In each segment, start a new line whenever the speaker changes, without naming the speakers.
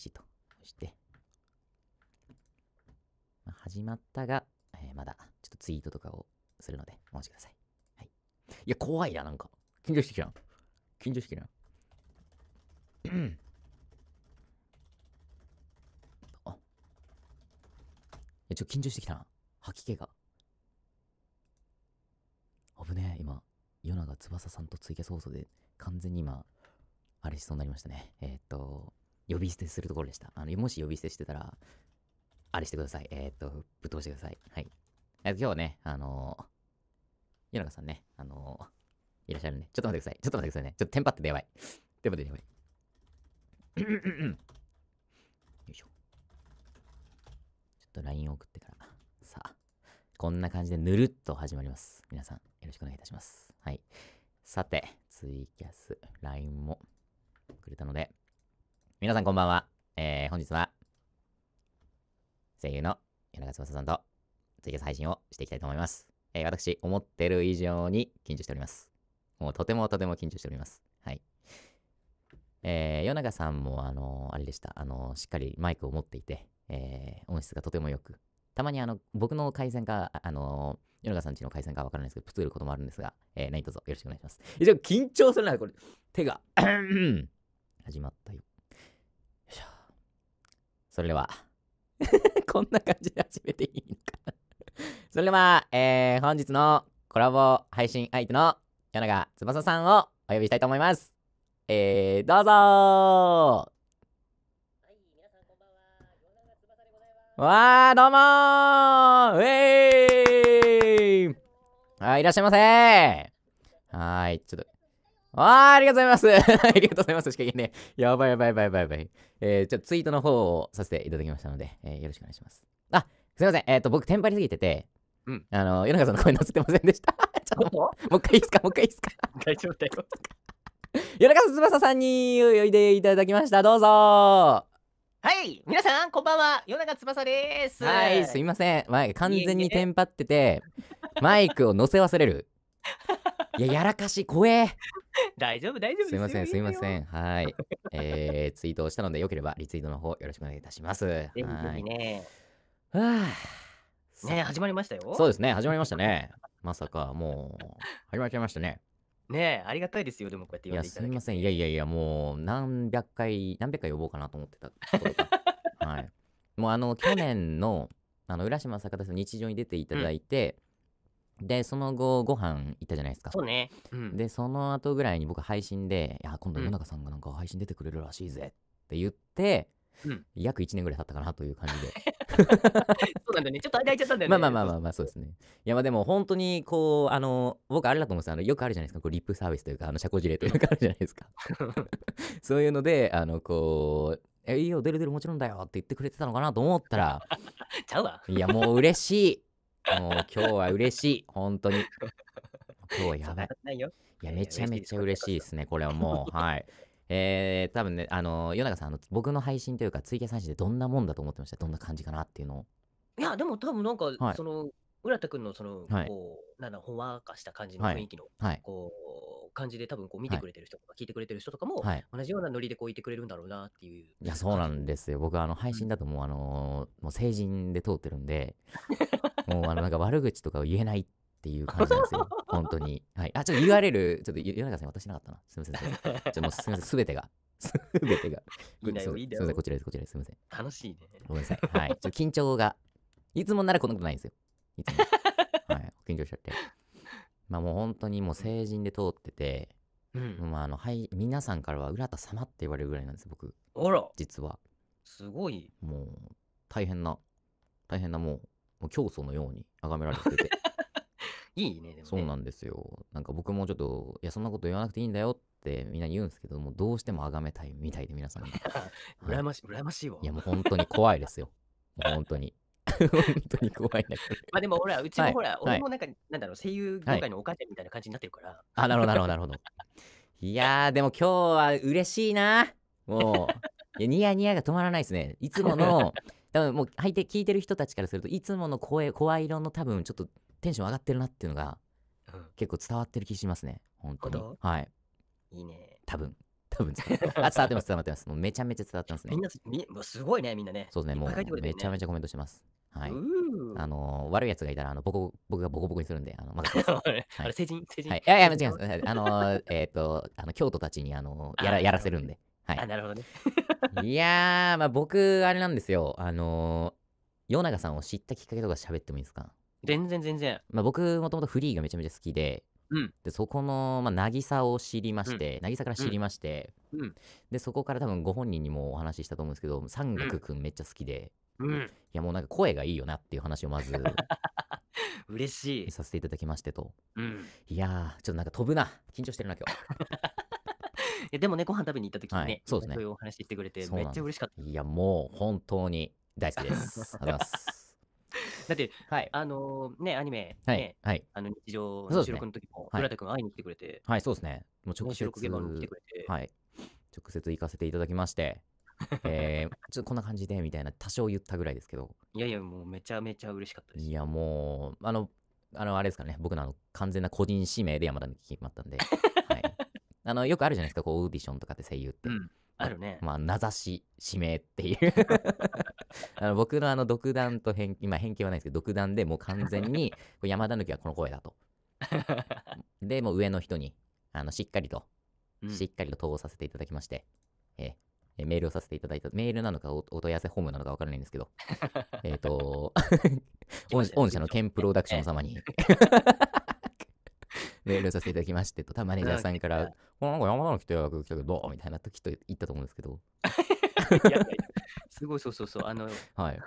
しと。そして、まあ、始まったが、えー、まだちょっとツイートとかをするので、お待ちください。はい。いや、怖いな、なんか。緊張してきた緊張してきたな。あ。いや、ちょ、緊張してきたな。吐き気が。危ねえ、今、世永翼さんとツイキャス放送で完全に今、あれしそうになりましたね。えー、っと、呼び捨てするところでした。あの、もし呼び捨てしてたら、あれしてください。えー、っと、ぶっ通してください。はい。え今日はね、あのー、夜中さんね、あのー、いらっしゃるんで、ちょっと待ってください。ちょっと待ってくださいね。ちょっとテンパってでやばい。テンパってでやば
い。よ
いしょ。ちょっと LINE を送ってから。さあ、こんな感じでぬるっと始まります。皆さん、よろしくお願いいたします。はい。さて、ツイキャス、LINE もくれたので、皆さんこんばんは。えー、本日は、声優の柳中翼さんと、ツイキャス配信をしていきたいと思います。えー、私、思ってる以上に緊張しております。もうとてもとても緊張しております。はい。えー、夜中さんも、あのあれでした。あのしっかりマイクを持っていて、えー、音質がとても良く。たまに、あの、僕の回線か、あのー、夜長さんちの回線かわからないですけど、プツーることもあるんですが、えー、何卒よろしくお願いします。一応、緊張するな、これ。手が、始まったよ。それでは こんな感じで始めていいのかそれでは、えー、本日のコラボ配信相手の柳永翼さんをお呼びしたいと思います。えー、どうぞはい、皆さんこんばんは。ございます。わー、どうもーウェーイはい、いらっしゃいませーはい、ちょっとあー、ありがとうございます。ありがとうございます。しか言えねえ。やばいやばいやばいやばいえー、ちょっとツイートの方をさせていただきましたので、えー、よろしくお願いします。あ、すいません。えっ、ー、と、僕、テンパりすぎてて、うん。あの、世中さんの声載せてませんでした。ちょっと、もう一回いいですかもう一回いいですか大丈夫だよ。夜中翼さんにおいでいただきました。どうぞ
はい、皆さん、こんばんは。夜中翼です。はい、す
いません。前、完全にテンパってて、マイクを乗せ忘れる。いや、やらかし、怖え。大丈夫、大丈夫すいません、すいません。はい。えー、ツイートをしたので、よければリツイートの方よろしくお願いいたします。ぜひぜひね。は
い。ね始まりましたよ。そうです
ね、始まりましたね。まさか、もう、始まっちゃいましたね。
ねありがたいですよ、でもこうやって呼んでいただい
や、すみません、いやいやいや、もう、何百回、何百回呼ぼうかなと思ってた はい。もう、あの、去年の、あの、浦島坂田さん日常に出ていただいて、うんで、その後、ご飯行ったじゃないですか。そうね。うん、で、その後ぐらいに僕、配信で、いや、今度、野中さんがなんか配信出てくれるらしいぜって言って、うん、約1年ぐらい経ったかなという感じで。そ
うなんだね。ちょっと間空いちゃったんだよね。まあまあ
まあまあ、そうですね。いや、まあでも本当に、こう、あの、僕あれだと思うんですよ。よくあるじゃないですか。こうリップサービスというか、あの、社交辞令というかあるじゃないですか。そういうので、あの、こう、え、いいよ、出る出るもちろんだよって言ってくれてたのかなと思ったら、
ちゃうわ。いや、も
う嬉しい。もう今日は嬉しい、本当に。今日はやばい。いや、めちゃめちゃ嬉しいですね、これはもう。はい。えー、多分ね、あの、夜中さん、あの僕の配信というか、ツイキャス配信でどんなもんだと思ってましたどんな感じかなっていうのを。
いや、でも多分なんか、はいその、浦田君のその、はいこう、なんだ、ほんわかした感じの雰囲気の、はいこう、感じで多分こう見てくれてる人とか、聞いてくれてる人とかも、はい同じようなノリでこういてくれるんだろうなっていう。い
や、そうなんですよ。僕あの配信だともうあのもう成人で通ってるんで、もうあのなんか悪口とか言えないっていう感じなんですよ。本当に。はい。あ、ちょっと URL、ちょっと世の中、か私なかったな。すみません。すみません。ちょっともうすみません。べてが。すべてが。いいだよすいいだよすみません。こちらです。こちらです。すみません。楽しいね。ごめんなさい。はい。ちょ緊張が。いつもならこんなことないんですよ。も。はい、緊 張しちゃって。まあもう本当にもう成人で通ってて、うん、まああの、はい、皆さんからは浦田様って言われるぐらいなんです、僕。あら実は。すごい。もう、大変な、大変なもう、もう競争のように崇められてて。いいね、ね、そうなんですよ。なんか僕もちょっと、いや、そんなこと言わなくていいんだよってみんな言うんですけど、もうどうしても崇めたいみたいで、皆さんが。羨ましい、羨ましいわ。いや、もう本当に怖いですよ。本当に。本当に怖いな。まあでもほら、うちもほら、俺もなん
か、なんだろう、声優業界のお母ちゃんみたいな感じになってるから。あ、なるほど、なるほど、
なるほど。いやー、でも今日は嬉しいな。もう、ニヤニヤが止まらないですね。いつもの、多分もう履いて聞いてる人たちからすると、いつもの声、声色の多分ちょっとテンション上がってるなっていうのが、結構伝わってる気しますね。本当に。はい。いいね。多分。多分伝わってます、伝わってます。もうめちゃめちゃ伝わってますね。みんな、みもうす
ごいね、みんなね。そ
うですね、もうめちゃめちゃコメントします。はい。あの悪い奴がいたら、あの、僕、僕がボコボコにするんで、あの、まあ、
はい、あれ、成人、成人。はい。いやいや、違います。あ
のえっ、と、あの、京都たちに、あの、やら、やらせるんで。はい。あ、なるほどね。いやまあ、僕、あれなんですよ。あの世永さんを知ったきっかけとか喋ってもいいですか全然全然。まあ、僕、もともとフリーがめちゃめちゃ好きで、うん、でそこの、まあ、渚を知りまして、渚から知りまして、うん、でそこから多分ご本人にもお話ししたと思うんですけど山岳くんめっちゃ好きで、いや、もうなんか声がいいよなっていう話をまず 嬉しい。させていただきましてと。うん。いやー、ちょっとなんか飛ぶな。緊張してるな、今日。
いやでもね、ご飯食べに行った時にね、はい、そうですね。そういうお話してくれて、めっちゃ嬉しかっ
た。いや、もう本当に大好きです。ありがとうござい
ます。だって、はい、あのー、ね、アニメ、ね、はい、はい、あの日常の収録の時も、ね、浦田君会いに来てくれて、
はい、そうですね。もう直接、収録現場に来てくれて、はい、直接行かせていただきまして、えー、ちょっとこんな感じで、みたいな、多少言ったぐらいですけど。
いやいや、もうめちゃめちゃ嬉しかった
です。いや、もう、あの、あの、あれですからね、僕のあの、完全な個人指名で山田に決まったんで、はい。あの、よくあるじゃないですか、こう、オーディションとかで声優って。
うん、あるね。まあ、名指
し、指名っていう あの僕のあの、独断と偏今、偏見はないですけど、独断でもう完全に、山田抜きはこの声だと。で、もう上の人に、あの、しっかりと、しっかりと統合させていただきまして、えーえメールをさせていただいた、メールなのかお問い合わせホームなのかわからないんですけど、えっと、御社のケンプロダクション様に メールをさせていただきまして、と、たマネージャーさんから、このなんか山田の人や来たけど、みたいな時と言ったと思うんですけど。
すごい、そうそうそう、あの、はい。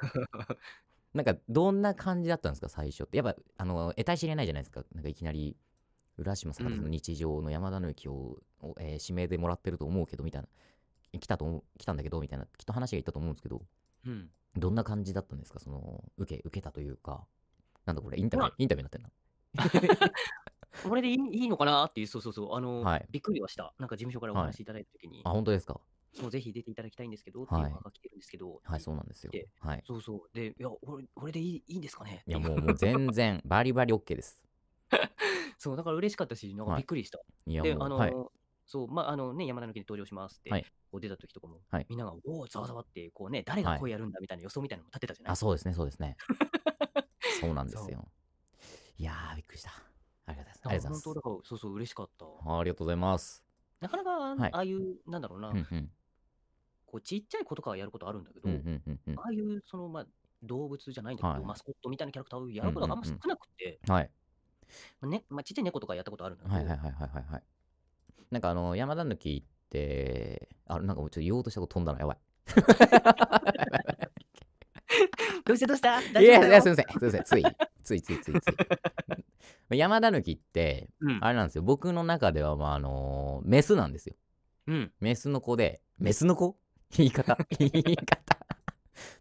なんか、どんな感じだったんですか、最初って。やっぱ、あの、得体知れないじゃないですか。なんか、いきなり、浦島さんの日常の山田の駅を、うん、えー、指名でもらってると思うけど、みたいな。来たと来たんだけどみたいなきっと話が言ったと思うんですけど、うん、どんな感じだったんですかその受け受けたというかなんだこれインタビューインタビューになってん
な これでいいのかなっていうそうそうそうあの、はい、びっくりはしたなんか事務所からお話いただいた時に、はい、あ本当ですかもうぜひ出ていただきたいんですけど、はい、っていうのが来てるんですけど、はい、そうなんですよ。はい、そうそう。で、いや、俺俺でいいいいんですかねいや、もうもう全
然、バリバリ OK です。
そう、だから嬉しかったし、なんかびっくりした。はい、で、あの、はい、そう、まあ、あのね、山田の木に登場しますって、はいこう出た時とかも、はいみんなが、おお、ざわざわって、こうね、誰が声やるんだみたいな予想みたいなのも立てたじゃないあ、そ
うですね、そうですね。そうなんですよ。い
やー、びっくりした。ありがとうございます。本当だから、そうそう、嬉しかった。
ありがとうございます。
なかなか、あはいああいう、なんだろうな、うんうんこうちっちゃい子とかはやることあるんだけど、
あ
あいう、その、まあ、動物じゃないんだけど、はいマスコットみたいなキャラクターをやることがあんま少なくて、はい。まあねまあ、ちっちゃい猫とかやったことあるんだけ
ど、はいはいはいはいはい。なんかあの、山田抜きって、あ、なんかもうちょっと言おうとしたこと飛んだのやばい。
どうしたどうしたいやいや、すいません、すいません、つい、
ついついついつい。山田抜きって、あれなんですよ、僕の中では、まあ、あのー、メスなんですよ。うん。メスの子で、メスの子言い方、言い方。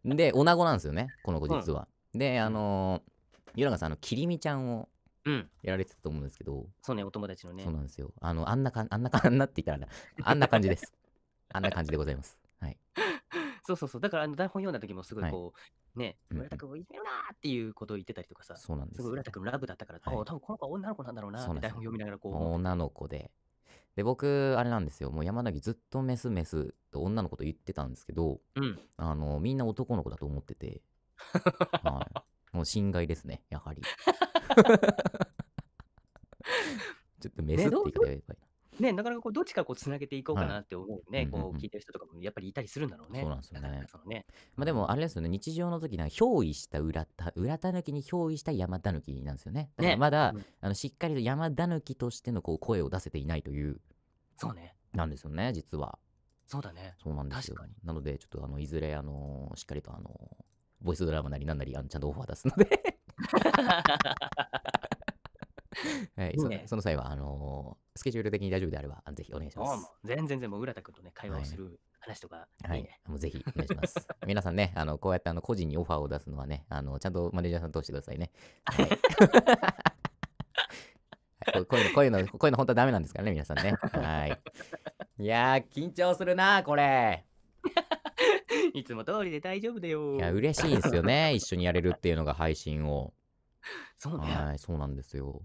で、女子なんですよね、この子実は。うん、で、あのー、ゆらがさん、あの、きりみちゃんをうん、やられてたと思うんですけど、そうね、お友達のね。そうなんですよ。あの、あんなかん、あんなかんなって言ったらあんな感じです。あんな感じでございます。はい。そう
そうそう。だから、あの台本読んだ時もすごいこう、はい、ね、村田君をいじめるなーっていうことを言ってたりとかさ、そうなんですすごい村田君ラブだったから、はい、多分この子は女の子なんだろうなって台本読みながらこう。う
女の子で。で、僕、あれなんですよ。もう山崎ずっとメスメスと女の子と言ってたんですけど、うん、あの、みんな男の子だと思ってて、はい。もう侵害ですね、やはり。ちょっとメスって言いばいな。
ね、なかなかこうどっちかこうつなげていこうかなって思うね、はい、こう聞いてる人とかもやっぱりいたりするんだろうね。そうなんですよね。
ねまあ、でも、あれですよね、日常の時な憑依した裏た裏たぬきに憑依した山たぬきなんですよね。だまだ、ね、あのしっかりと山たぬきとしてのこう声を出せていないという、そうね。なんですよね、実は。そうだね。そうなんですよ。なので、ちょっとあのいずれあのしっかりとあのボイスドラマなりなんなり、あのちゃんとオファー出すのではい、いいね、そその際はあのー、スケジュール的に大丈夫であれば、ぜひお願いします。
全然、全う、浦田君とね、会話をする話とか、はい、いね、はい、もうぜひお願いします。
皆さんね、あのこうやってあの個人にオファーを出すのはね、あのちゃんとマネージャーさん通してくださいね。はい こういうの、こういうの、こういうの本当はダメなんですからね、皆さんね。はい。いやー、緊張するな、これ。
いつも通りで大丈夫だよ。いや、嬉しいですよね。
一緒にやれるっていうのが配信を。そうね。はい、そうなんですよ。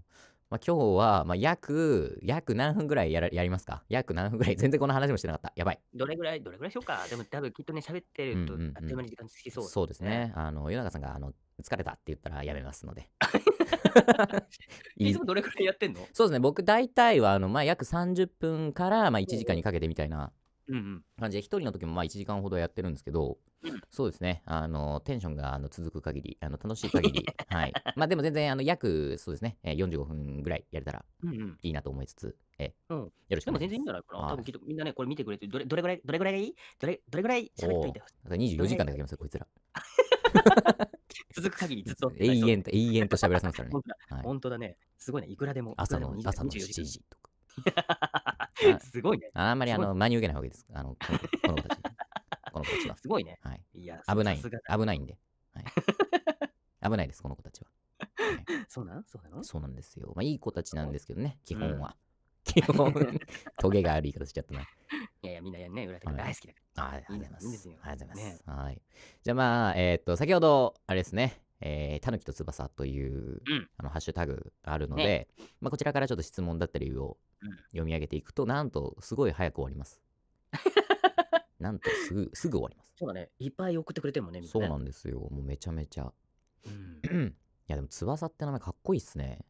まあ、今日は、まあ、約、約何分ぐらいやらやりますか約何分ぐらい全然この話もしてなかった。やばい。
どれぐらい、どれぐらいしようか。でも多分きっとね、喋ってると、あっという間に時間つきそう、ね、そうで
すね。あの、世中さんが、あの、疲れたって言ったらやめますので。いつもどれくらいやってんのそうですね。僕、大体は、あの、まあ、約30分から、まあ、1時間にかけてみたいな感じで、一人の時もまあ1時間ほどやってるんですけど、そうですね、あの、テンションがあの続く限り、あの、楽しい限り、はい。まあでも全然、あの、約、そうですね、え45分ぐらいやれたらいいなと思いつつ、え、うん、よ
ろしくでも全然いいんじゃないかな。多分きっとみんなね、これ見てくれて、どれどれぐらい、どれぐらいがいいどれどれぐらい喋っといて
ほしい。24時間でかけますよ、こいつら。続
く限りずっと。永
遠と、永遠と喋らせますから
ね。本当だね。すごいね、いくらでも。朝の、朝の7時とか。
すごいね。あんまりあの真に受けない方がいいです。あのこの子たち。この子たちは。すごいね。はい。いや危ない。危ないんで。はい、危ないです、この子たちは。はい、そうなんそうなのそうなんですよ。まあ、いい子たちなんですけどね、基本は。うん、基本、トゲがある言い方しちゃったな。い
やいや、みんなやんね、裏手が大好きだから。ありがとうございます。いいすよありがとうございます。
ね、はい。じゃあまあ、えー、っと、先ほど、あれですね、えー、たぬきと翼という、うん、あのハッシュタグがあるので、ね、まあ、こちらからちょっと質問だったりを読み上げていくと、なんとすごい早く終わります。なんとすぐすぐ終わります。そうだね。いっぱい送ってくれてもね、な、そうなんですよ。もうめちゃめちゃ。うん、いや、でも翼って名前かっこいいっすね。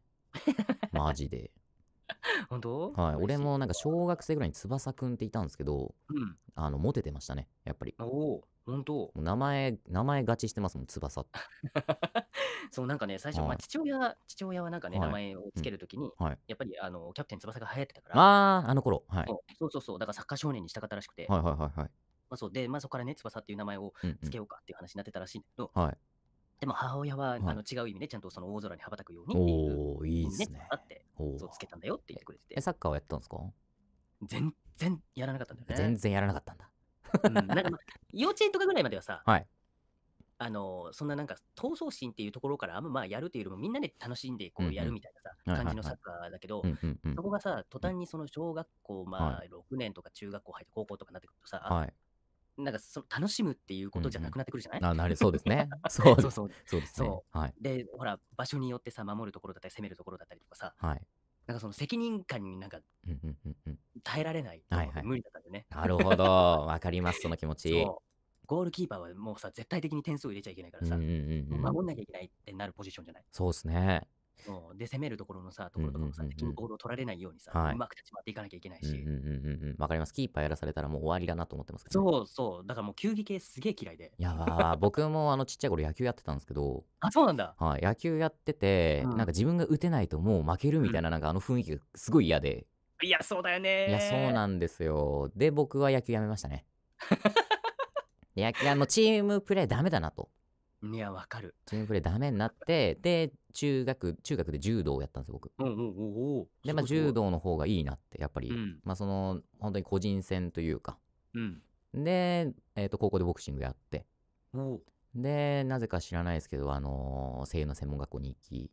マジで。
本当はい、俺も
なんか小学生ぐらいに翼くんっていたんですけど、うん、あのモテてましたねやっぱりお本当名前、名前がちしてますもん、翼って。
そう、なんかね、最初、まあ、父親、父親はなんかね、は名前をつけるときに、はい。やっぱり、あの、キャプテン翼が流行ってたか
ら、ああ、あの頃。はい。
そうそうそうだからサッカー少年にしたかったらしくて、はいはいはいはい。まあ、そうで、まあ、そこからね、翼っていう名前をつけようかっていう話になってたらしいんだけど、はい。でも母親はあはい。の違う意味で、ちゃんとその大空に羽ばたくようにっていうおいいで、すね、ってそうつけたんだよって言ってくれて
え、て、サッカーはやったんですか全
然やらなかったんだよ全然やらなかったんだ。うん、なんか、幼稚園とかぐらいまではさ、はい、あのそんななんか闘争心っていうところからあんままあやるというよりもみんなで楽しんでこうやるみたいなさ、うんうん、感じのサッカーだけど、そこがさ途端にその小学校、まあ、6年とか中学校入って高校とかになってくるとさ、はい、なんかその楽しむっていうことじゃなくなってくるじゃない、うんうん、あなる そうですね。そうそうそうそうですね。はい、でほら場所によってさ守るところだったり攻めるところだったりとかさ、はい、なんかその責任感になんか耐えられないはいはい無理だったんでね。なるほど。
わかります、その気持ち。ゴ
ールキーパーはもうさ、絶対的に点数を入れちゃいけないから
さ、守ん
なきゃいけないってなるポジションじゃない。
そうですね。
で、攻めるところのさ、ところとかもさ、敵にボールを取られないようにさ、はいうまく立ち回っていかなきゃいけないし。うんうん
うんうんわかります。キーパーやらされたらもう終わりだなと思ってますけ
どね、そうそう、だからもう球技系すげえ嫌いで。いや
ー 僕もあのちっちゃい頃野球やってたんですけど、あ、そうなんだ。はい、野球やってて、うんなんか自分が打てないともう負けるみたいな、なんかあの雰囲気がすごい嫌で、
いや、そうだよねいや、そう
なんですよ。で、僕は野球やめましたね。野球、あの、チームプレーダメだなと。いや、わかる。チームプレーダメになって、で、中学、中学で柔道をやったんですよ、僕。うんうんうん、で、まあ、柔道の方がいいなって、やっぱり、うん、まあ、その、本当に個人戦というか。うん、で、えっ、ー、と、高校でボクシングやって。で、なぜか知らないですけど、あのー、声優の専門学校に行き、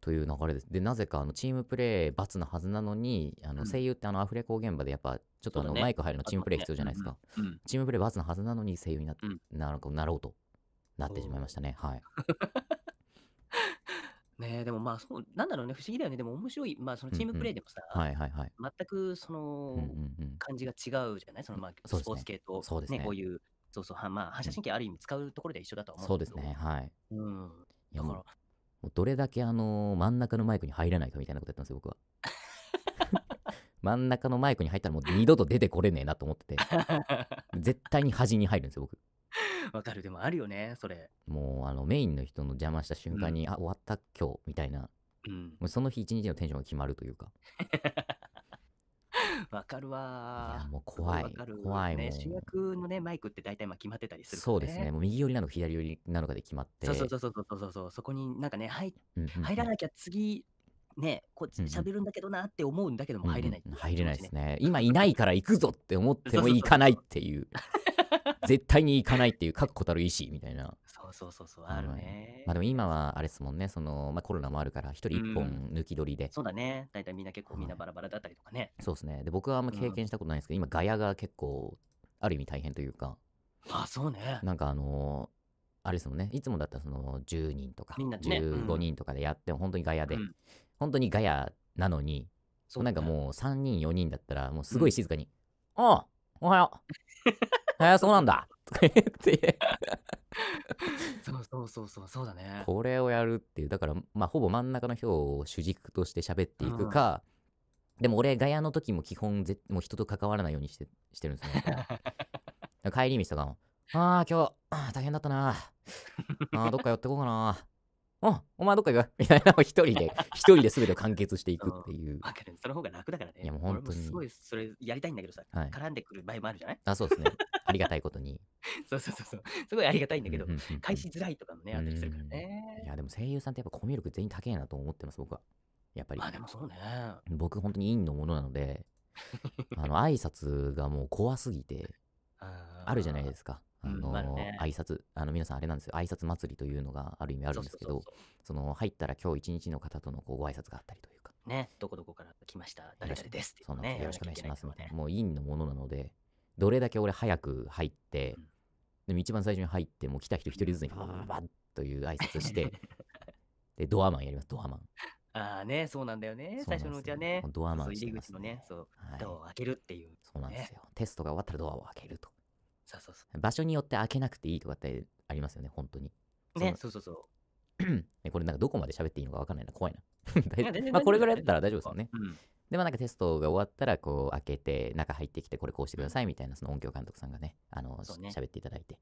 という流れです。で、なぜかあのチームプレー罰のはずなのに、あの声優ってあのアフレコ現場でやっぱちょっとあのマイク入るのチームプレー必要じゃないですか。うん、チームプレー罰のはずなのに声優にな,、なろうとなってしまいましたね。はい。
ねえ、でもまあそう、なんだろうね、不思議だよね。でも面白い、まあそのチームプレーでもさ、
はいはいはい。
全くその感じが違うじゃないそのまあそうスポーツ系と、そうですね、こういう、そうそう、はまあ反射神経ある意味使うところで一緒だとは思うんそうですね。は
い。うん、やだもう、かもうどれだけあの、真ん中のマイクに入らないかみたいなことやったんですよ、僕は。真ん中のマイクに入ったらもう二度と出てこれねえなと思ってて、絶対に端に入るんですよ、僕。
わかる。でもあるよね、それ。
もう、あの、メインの人の邪魔した瞬間に、うん、あ、終わった今日、みたいな。うん。もうその日一日のテンションが決まるというか。
わかるわ。いや、もう怖い。怖い、ね、もう。主役のね、マイクって大体まあ決まってたりする、ね、そうですね。もう
右寄りなのか左寄りなのかで決まって。そうそう
そうそうそうそう。そこになんかね、入,、うんうんうん、入らなきゃ次、ね、こっち喋るんだけどなって思うんだけども入れない、ねうんうん、入れないで
すね。今いないから行くぞって思っても行かないっていう。そうそうそう 絶対に行かないっていう確固たる意志みたいな。そうそうそうそう、あるね。まあでも今はあれですもんね、その、まあコロナもあるから、一人一本抜き取りで、うん、そうだ
ね。大体みんな結構みんなバラバラだったりとかね。
そうですね。で、僕はあんま経験したことないんですけど、今ガヤが結構、ある意味大変というか。あ、そうね。なんかあのーあれですもんねいつもだったらその10人とか、15人とかでやっても本当にガヤで、うん、本当にガヤなのに、ね、なんかもう3人4人だったらもうすごい静かに「うん、おおはようえそうなんだ。そうそうそうそうそうだねこれをやるっていうだからまあほぼ真ん中の票を主軸として喋っていくか、うん、でも俺ガヤの時も基本ぜもう人と関わらないようにしてしてるんですね 帰り道とかも「ああ今日大変だったなあどっか寄ってこうかなおお前どっか行くみたいなのを一人で、一人で全て完結していくっていう。わかる。その方が楽だからね。いやもう本当に。すご
いそれやりたいんだけどさ、はい絡んでくる場合もあるじゃないあ、そうです
ね。ありがたいことに。そうそうそうそう。すごいありがたいんだけど、返しづらい
とかもね、あったりするからね。いや、
でも声優さんってやっぱコミュ力全員高えなと思ってます、僕は。やっぱりま。あでもそうね。僕本当に陰のものなので、あの、挨拶がもう怖すぎて、ああるじゃないですか。あの、うんね、挨拶、あの皆さんあれなんですよ、挨拶祭りというのがある意味あるんですけど、その入ったら今日一日の方とのこうご挨拶があったりという
か。ね、どこどこから来ました、誰々ですって、ね、そうなんですよろしくお願いしますみたい
な。もう委員のものなので、どれだけ俺早く入って、うん、でも一番最初に入って、もう来た人一人ずつにバババッという挨拶して、で、ドアマンやります、ドアマン。
ああね、そうなんだよね。最初のうちはね。ドアマンしてす、ね、入り口のね、そう、はい、ドアを開けるっていう、ね、そうなんですよ。
テストが終わったらドアを開けると。そうそうそう場所によって開けなくていいとかってありますよね本当にねそうそうそう これなんかどこまで喋っていいのか分かんないな怖いな まあこれぐらいだったら大丈夫ですよね、うん、でもなんかテストが終わったらこう開けて中入ってきてこれこうしてくださいみたいなその音響監督さんがねあの、喋っていただいて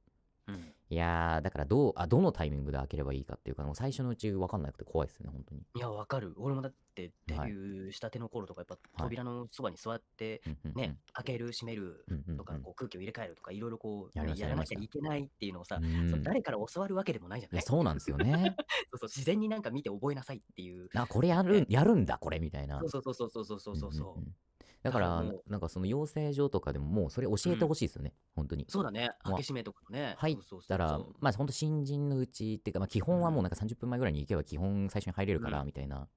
いやーだからどうあどのタイミングで開ければいいかっていうか最初のうち分かんなくて怖いですね本当に
いや分かる俺もだってデビューしたての頃とかやっぱ扉のそばに座ってね、はい、開ける閉めるとかこう空気を入れ替えるとかいろいろこう、ね、やらなきゃいけないっ
ていうのをさ、誰
から教わるわけでもないじゃない
そうなんですよね
そうそう自然になんか見て覚えなさいっていう
あこれやる,、やるんだこれみたいなそ
うそうそうそうそうそうそうそう、うんうんうん
だから、なんかその養成所とかでももうそれ教えてほしいですよね、うん、本当に。そうだね、開け閉
めとかね。
入ったら、まあ本当新人のうちっていうか、まあ基本はもうなんか30分前ぐらいに行けば基本最初に入れるから、みたいな。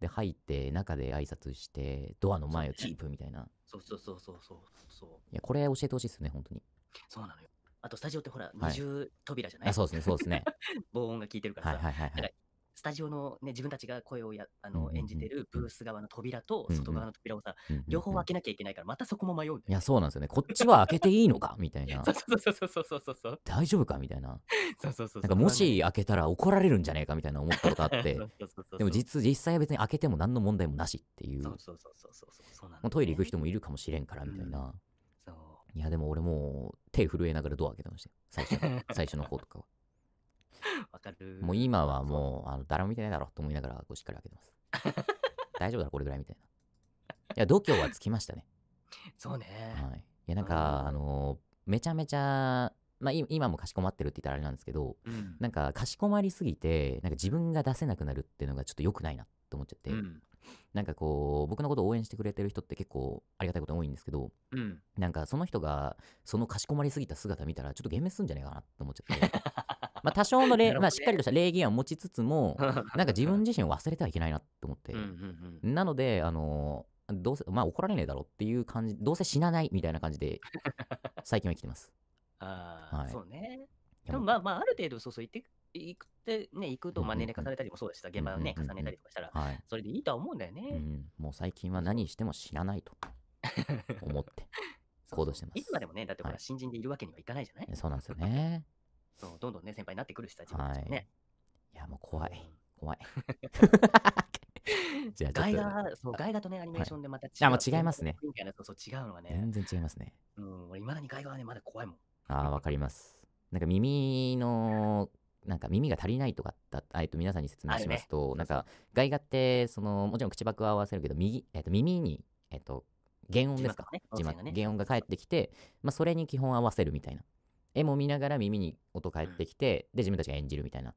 で、入って、中で挨拶して、ドアの前をキープみたいな。
そうそうそうそうそうそう。
いや、これ教えてほしいですね、本当に。
そうなのよ。あと、スタジオってほら、二重扉じゃない、はい、そうですね、そうですね。防音が効いてるからさ。はいはいはい、はい。スタジオの、ね、自分たちが声をやあの演じてるブース側の扉と外側の扉をさ、両方開けなきゃいけないから、またそこも迷ういや、
そうなんですよね。こっちは開けていいのかみたいな。そうそ
うそうそうそうそう
大丈夫かみたいな。
そうそうそうなんかも
し開けたら怒られるんじゃねえかみたいな思ったことあって、でも実実際は別に開けても何の問題もなしっていう。そうそうそうそうそうそうもうトイレ行く人もいるかもしれんからみたいな。うん、そういや、でも俺もう手震えながらドア開けてましたよ。最初最初の方とかは。
わかる。もう
今はもう、あの誰も見てないだろうと思いながら、こうしっかり開けてます。大丈夫だろ、これぐらいみたいな。いや、度胸はつきましたね。
そうね。はい。い
や、なんか、うん、あの、めちゃめちゃ、まあ、今もかしこまってるって言ったらあれなんですけど、うん、なんかかしこまりすぎてなんか自分が出せなくなるっていうのがちょっと良くないなと思っちゃって、うん、なんかこう僕のことを応援してくれてる人って結構ありがたいこと多いんですけど、うん、なんかその人がそのかしこまりすぎた姿見たらちょっと幻滅するんじゃないかなと思っちゃって まあ、多少のれ、まあ、しっかりとした礼儀を持ちつつも、なんか自分自身を忘れてはいけないなと思って。なので、あのどうせ、まあ怒られねえだろうっていう感じ、どうせ死なないみたいな感じで、最近は生きてます。ああ、はい、そう
ね。でもまあまあ、ある程度、そうそう言って、行くってね、行くと、まあ年齢重ねたりもそうでした、現場をね、重ねたりとかしたら、それでいいとは思うんだよね、う
ん。もう最近は何しても死なないと思って。行動してます。いつまで
もね、だってほら、新人でいるわけにはいかないじゃない
そうなんですよね。う
どんどんね、先輩になってくる人たちもね、はい。
いや、もう怖い。怖い。じゃあガイガそう、外画とね、アニメーションでまた違う。はい、あ、もう違いますね。い
そうそう、違うのはね。全然違いますね。うん、俺、いまだにガイガはね、まだ怖いもん。
ああ、わかります。なんか耳の、なんか耳が足りないとかだえっと、皆さんに説明しますと、ね、なんか、外画って、その、もちろん口ばくは合わせるけど、右、えっと、耳に、えっと、原音ですか、ね、原音が返ってきて、まあ、それに基本合わせるみたいな。絵も見ながら耳に音返ってきて、で、自分たちが演じるみたいな、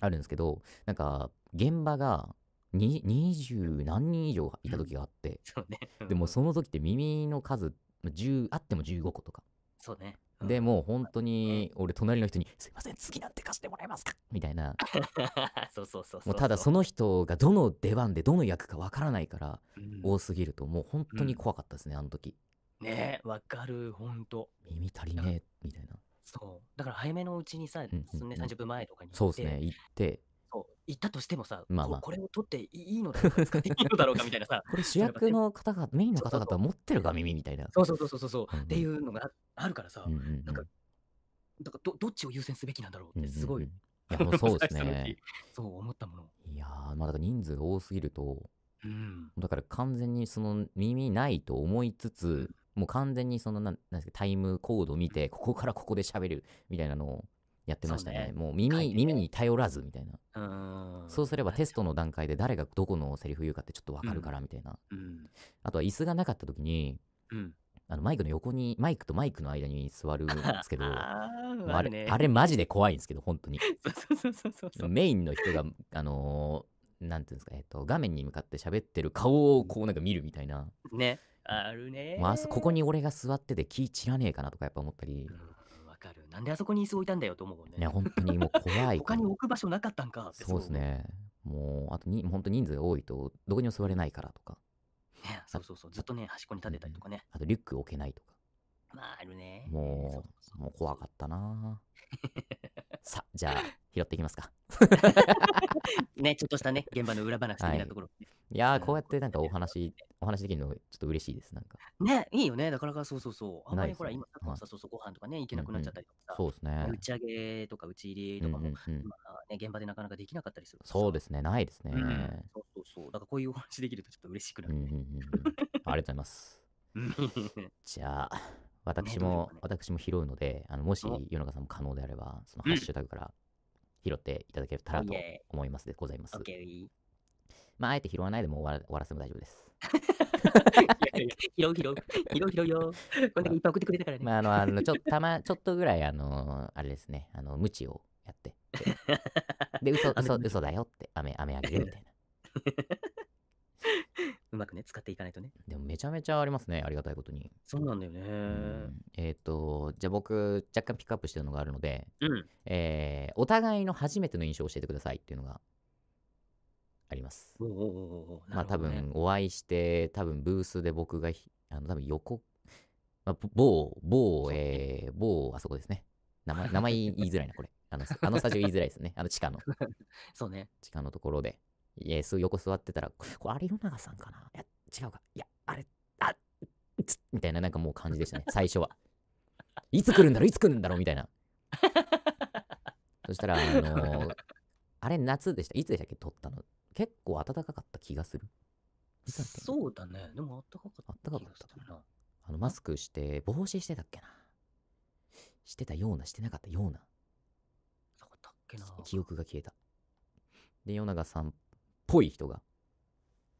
あるんですけど、なんか、現場が、二十何人以上いた時があって、ね、でもその時って耳の数、10あっても15個とか。そうね。うん、でもう本当に俺隣の人に「すい
ません次なんて貸してもらえますか?」みたいな そうそうそうもうただ
その人がどの出番でどの役かわからないから多すぎるともう本当に怖かったですね、うん、あの時
ねえ、わかる、ほんと。耳足りねえ、みたいな。そう。だから早めのうちにさ、うんうんね、30分前とかにそうですね、行って。そう。行ったとしてもさ、まあまあ、これを取っていいのだろうか、使っていいのだろうか、みたいなさ。これ主役
の方々、メインの方々は持ってるか、耳みたいな。そうそう
そうそうそう。うんうん、っていうのがあるからさ、うんうんうん、なんか、だからどどっちを優先すべきなんだろうって、すごい。うんう
んいや、そうですね。
そう思ったもの。
いやー、まあだから人数多すぎると、うん、だから完全にその耳ないと思いつつ、うんもう完全にその、なん、なんですか、タイムコード見て、ここからここで喋る、みたいなのをやってましたね。うねもう耳、ね、耳に頼らず、みたいな。そうすればテストの段階で誰がどこのセリフ言うかってちょっとわかるから、みたいな、うんうん。あとは椅子がなかった時に、うん、あのマイクの横に、マイクとマイクの間に座るんですけど、ああれ、あれマジで怖いんですけど、本当に。
そうそうそうそう メ
インの人が、あのー、なんていうんですか、えっと、画面に向かって喋ってる顔をこうなんか見るみたいな。
ね。あるねまあ、ここに
俺が座ってて気散らねえかなとかやっぱ思ったり。
わかる。なんであそこに椅子置いたんだよと思うもん
ね。本当にもう怖い。他
に置く場所なかったんかってそうです
ね。もう、あとに、本当人数多いと、どこにも座れないからとか。
ね、そうそうそう。ずっとね、端っこに立てたりとかね。
あとリュック置けないとか。
まあ、あるね。
もう、もう怖かったな さ、あ、じゃあ、拾っていきますか。
ね、ちょっとしたね、現場の裏話的なところ。は
い、いやー、こうやってなんかお話、お話できるの、ちょっと嬉しいです、なんか。
ね、いいよね、なかなかそうそうそう。あんまりほら、今、昨はさ、そうそう、ご飯とかね、行けなくなっちゃったりと
かうんうん、そうですね。打
ち上げとか、打ち入りとかも、ね、現場でなかなかできなかったりするそうですね、ないですね、うん、そうそうそう。だからこういうお話できると、ちょっと嬉しくなる、ね、うんうんうん、ありが
とうございます。
じゃあ。
私も、私も拾うので、あのもし、世中さんも可能であれば、そのハッシュタグから拾っていただけたらと思いますでございます。まあ、あえて拾わないでも終わら終わらせても大丈夫です。
拾う拾う拾う拾うよ。こんだけ
いっぱい送ってくれたからね。まあ、あの、あのちょたま、ちょっとぐらい、あの、あれですね、あの、無知をやって。で、嘘、嘘、嘘だよって、雨、雨あげるみたいな。うまくね、使っていかないとね。でもめちゃめちゃありますね。ありがたいことに。そうなんだよね。うんえっ、と、じゃあ僕、若干ピックアップしてるのがあるので、うん。えーお互いの初めての印象を教えてくださいっていうのがあります。おおおおまあ多。分お会いして、多分ブースで僕がひ、あの多分横、まあ、某、某、えー、某、あそこですね。名前、名前言いづらいな、これ。あの、あのスタジオ言いづらいですね。あの地下の、そうね。地下のところで。えー、横座ってたら、これ、有ナガさんかないや、違うか。いや、あれ、あつみたいな、なんかもう感じでしたね、最初は。いつ来るんだろういつ来るんだろうみたいな。そしたら、あのー、あれ、夏でした。いつでしたっけ撮ったの。結構暖かかった気がする。
そうだね。でも暖かかったかかするな。
あの、マスクして、帽子してたっけな。してたような、してなかったような。そかたっけな。記憶が消えた。で、ナガさんぽい人が、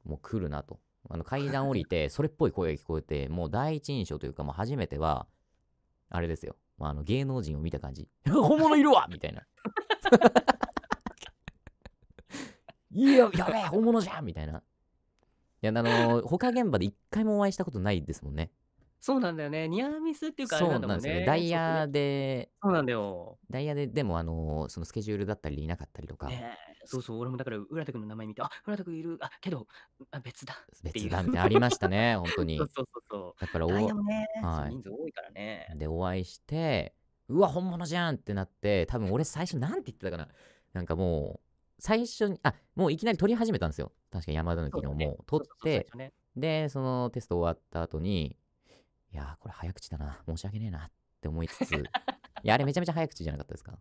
もう来るなと。あの階段降りて、それっぽい声が聞こえて、もう第一印象というか、もう初めては、あれですよ。まあ、あの芸能人を見た感じ。本物いるわみたいな。いや、やべえ、本物じゃんみたいな。いや、あのー、他現場で一回もお会いしたことないですもんね。
そうなんだよね。ニアミスっていうか、あれそなうんだなもんんですよね。ダイヤ
で、そうなんだよ。ダイヤで、でも、あのーそのスケジュールだったりいなかったりとか、そうそう、俺もだから、
浦田君の名前見て、あ、浦田君いる、あ、けど、あ別だ別だってありました
ね、本当 に。そうそ
うそうそだからダイヤもね、はい人数多いからね。
で、お会いして、うわ、本物じゃんってなって、多分俺最初なんて言ってたかな。なんかもう、最初に、あ、もういきなり撮り始めたんですよ。確か山田の昨日もう撮っそうそうそうて、ねで、そのテスト終わった後に、いやー、これ早口だな。申し訳ねえなって思いつつ、いや、あれめちゃめちゃ早口じゃなかったですか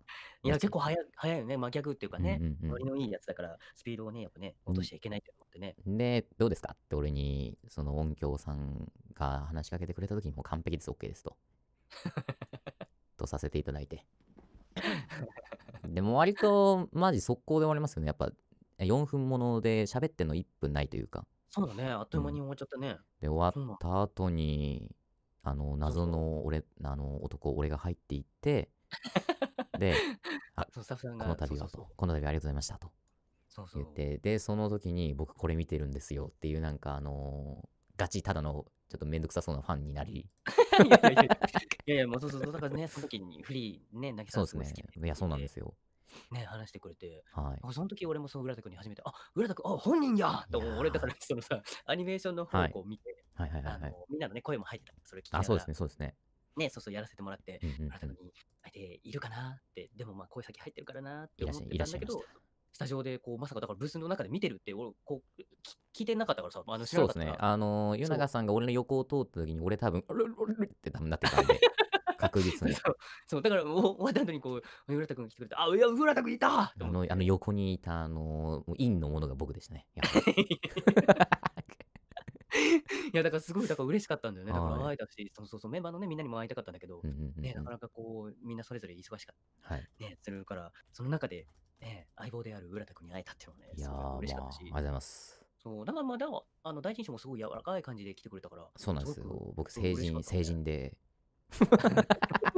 いや、結構早い早いよね。真逆っていうかね、うんうんうん、ノリのいいやつだから、スピードをね、やっぱね、
落としちゃいけないと思ってね。で、どうですかって俺に、その音響さんが話しかけてくれた時に、もう完璧です、OK ですと。とさせていただいて。でも割と、マジ速攻で終わりますよね。やっぱ、4分もので喋っての1分ないというか。
そうだね、あっという間に終わっちゃったね。うん、
で、終わった後に、あの、謎の俺、あの、男、俺が入っていって、で、あ、そうスタッフさんがこの度はそうそうそう、この度はありがとうございましたとそうそう言って、で、その時に僕これ見てるんですよっていうなんかあのガチただのちょっと面倒くさそうなファンになり、い
やいやもうそうそうそうだからねその時にフリーねなぎそうですね。
いや、そうなんですよ。
ね話してくれてはい。その時俺もそう浦田君に初めてあ浦田君あ本人やと俺だからそのさアニメーションの方をこう見て、はいはいはい、はい、みんなのね、声も入ってた。それ聞いて。あ、そうですね、そうですね。ね、そうそうやらせてもらって、うんうんうん、あなたに相手いるかなって、でもまあ声先入ってるからなって思ってたんだけど、スタジオでこうまさかだからブースの中で見てるって俺こう聞いてなかったからさ、あのそうですね、あの、米長
さんが俺の横を通った時に、俺多分、あるるるって多分なってたんで。確実にそうそうだから終
わった後にこう浦田君来てくれてあっ浦田君いたあ
のあの横にいたあのインのものが僕でしたね
いや、だからすごい、だから嬉しかったんだよね。だから会えたし、そうそうそう、メンバーのね、みんなにも会いたかったんだけど、ね、なかなかこう、みんなそれぞれ忙しかった。はい。ね、するから、その中で、ね、相棒である浦田君に会えたっていうのはね、いや嬉しかったし。まあ、ありがとうございます。そう、だからまあ、だからあの第一印象もすごい柔らかい感じで来てくれたから。そうなんですよ。す
僕、成人、成人で。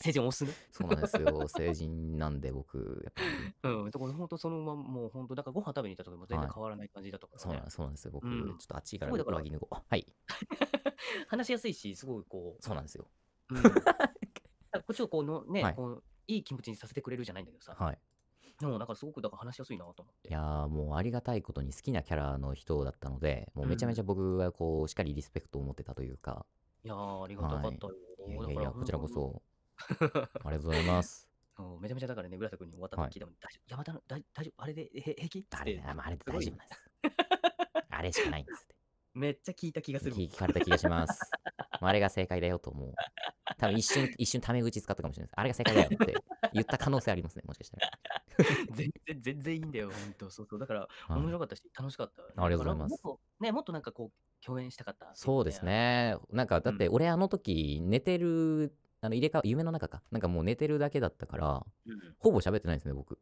成人押すね。そうなんですよ。成人なんで僕、やっぱり。
うん、ところ本当そのまま、もう本当、だからご飯食べに行った時も全然変わらない感じだとか、
ねはい、そうなんそうなんですよ。僕、うん、ちょっとあっちから上着脱ごう。
はい。話しやすいし、すごいこう。そうなんですよ。うん、こっちをこうのね、はい、こういい気持ちにさせてくれるじゃないんだけどさ。はい。でもなんかすごくだから話しやすいなと思っ
て。いやもうありがたいことに好きなキャラの人だったので、もうめちゃめちゃ僕はこう、しっかりリスペクトを持ってたというか。うん、いやありがたかったよ。はい、いやいやこちらこそ。ありがとうございます。
めちゃめちゃだからね、村田君に終わった時でも、大丈夫、山田の大大丈夫、あれで平気
あれあれで大丈夫です。あれしかないんですって。めっちゃ聞いた気がする。聞かれた気がします。あれが正解だよと思う。多分一瞬、一瞬タメ口使ったかもしれないです。あれが正解だよって言った可能性ありますね、もしかしたら。
全然、全然いいんだよ、本当そうそう。だから、面白かったし、楽しかった。ありがとうございます。ね、もっとなんかこう、共演したかった、そう
ですね。なんか、だって俺あの時、寝てるあの入れ替わ、夢の中か。なんかもう寝てるだけだったから、うん、ほぼ喋ってないですね、僕。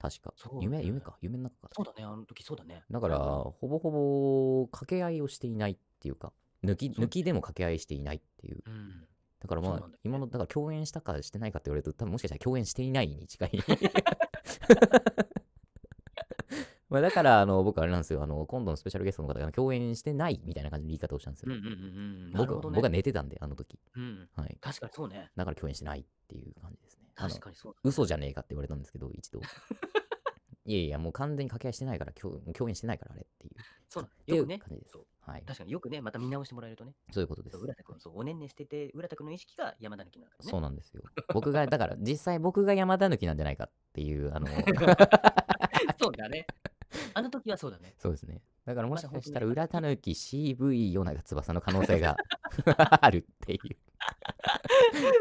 確か。ね、夢、夢か。夢の中
か。そうだね、あの時そうだね。だ
から、ほぼほぼ掛け合いをしていないっていうか、抜き、抜きでも掛け合いしていないっていう。うん、だからまあ、ね、今の、だから共演したかしてないかって言われると、多分もしかしたら共演していないに近い。まあだからあの僕あれなんですよあの今度のスペシャルゲストの方が共演してないみたいな感じの言い方をしたんですよ、僕僕は寝てたんであの時、うんはい、確かにそうねだから共演してないっていう感じですね確かにそう、ね、嘘じゃねえかって言われたんですけど一度 いやいやもう完全に掛け合いしてないから共共演してないからあれっていうそうよくね感じですはい、確かによくね、また見直
してもらえるとね。そういうことです。浦田君、そう、おねんねしてて、浦田君の意識が山田抜きなんだね。そうなんですよ。僕が、だ
から、実際僕が山田抜きなんじゃないかっていう、あの そうだね。
あの時はそうだね。
そうですね。だからもしかしたら、裏たぬき CV ヨナな翼の可能性が あるっていう。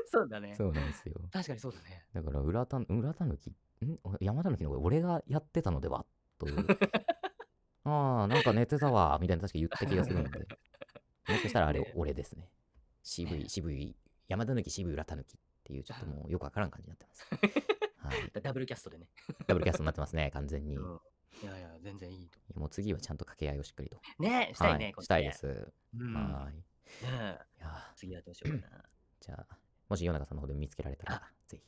そうだね。そうなんですよ。確かにそうだね。だから裏た、裏たぬき、ん山たぬきの俺がやってたのではという。ああ、なんか寝てたわ、みたいな確か言った気がするので。もしかしたらあれ、俺ですね。CV、CV、山たぬき、CV 裏たぬきっていう、ちょっともうよくわからん感じになってます。は
い、ダブルキャストでね。
ダブルキャストになってますね、完全に。うんいやいや、全然いいと。もう次はちゃんと掛け合いをしっかりと。ねしたいね、はい、こしたいです。うんはい。い
や次はどうしようかな。
じゃあ、もし、夜中さんの方で見つけられたら、
ぜひ。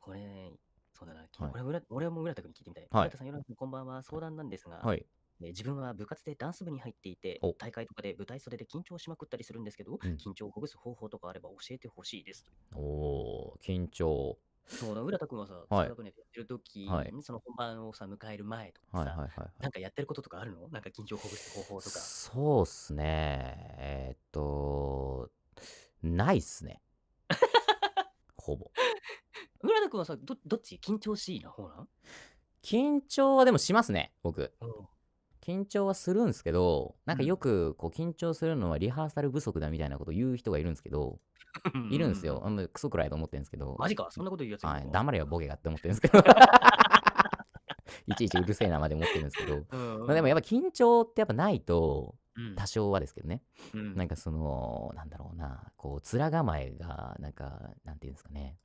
これ、そうだな、はい俺も俺も浦田君に聞いてみたい。はい浦田さん、浦さん、こんばんは。相談なんですが、はい。ね自分は部活でダンス部に入っていて大会とかで舞台袖で緊張しまくったりするんですけど、ん緊張をほぐす方法とかあれば教えてほしいです
いお緊張。
そうだ、浦田君はさ、はい、サウナブネやってる時はい、その本番をさ、迎える前とかさ、はいはいはいはい、なんかやってることとかあるのなんか緊張をほぐす方法と
か。そうっすね。えー、っと、ないっすね。ほぼ。浦田君
はさ、どどっち緊張しいな方なん
緊張はでもしますね、僕。うん緊張はするんですけど、なんかよくこう緊張するのはリハーサル不足だみたいなこと言う人がいるんですけど、いるんですよ。あのクソくらいと思ってるんですけど。マジかそんなこと言うやつはい。黙れよ、ボケがって思ってるんですけど。いちいちうるせえなまで思ってるんですけど。うんうん、まあ、でもやっぱ緊張ってやっぱないと、多少はですけどね、うん、なんかそのなんだろうなこう面構えがなんかなんていうんですかね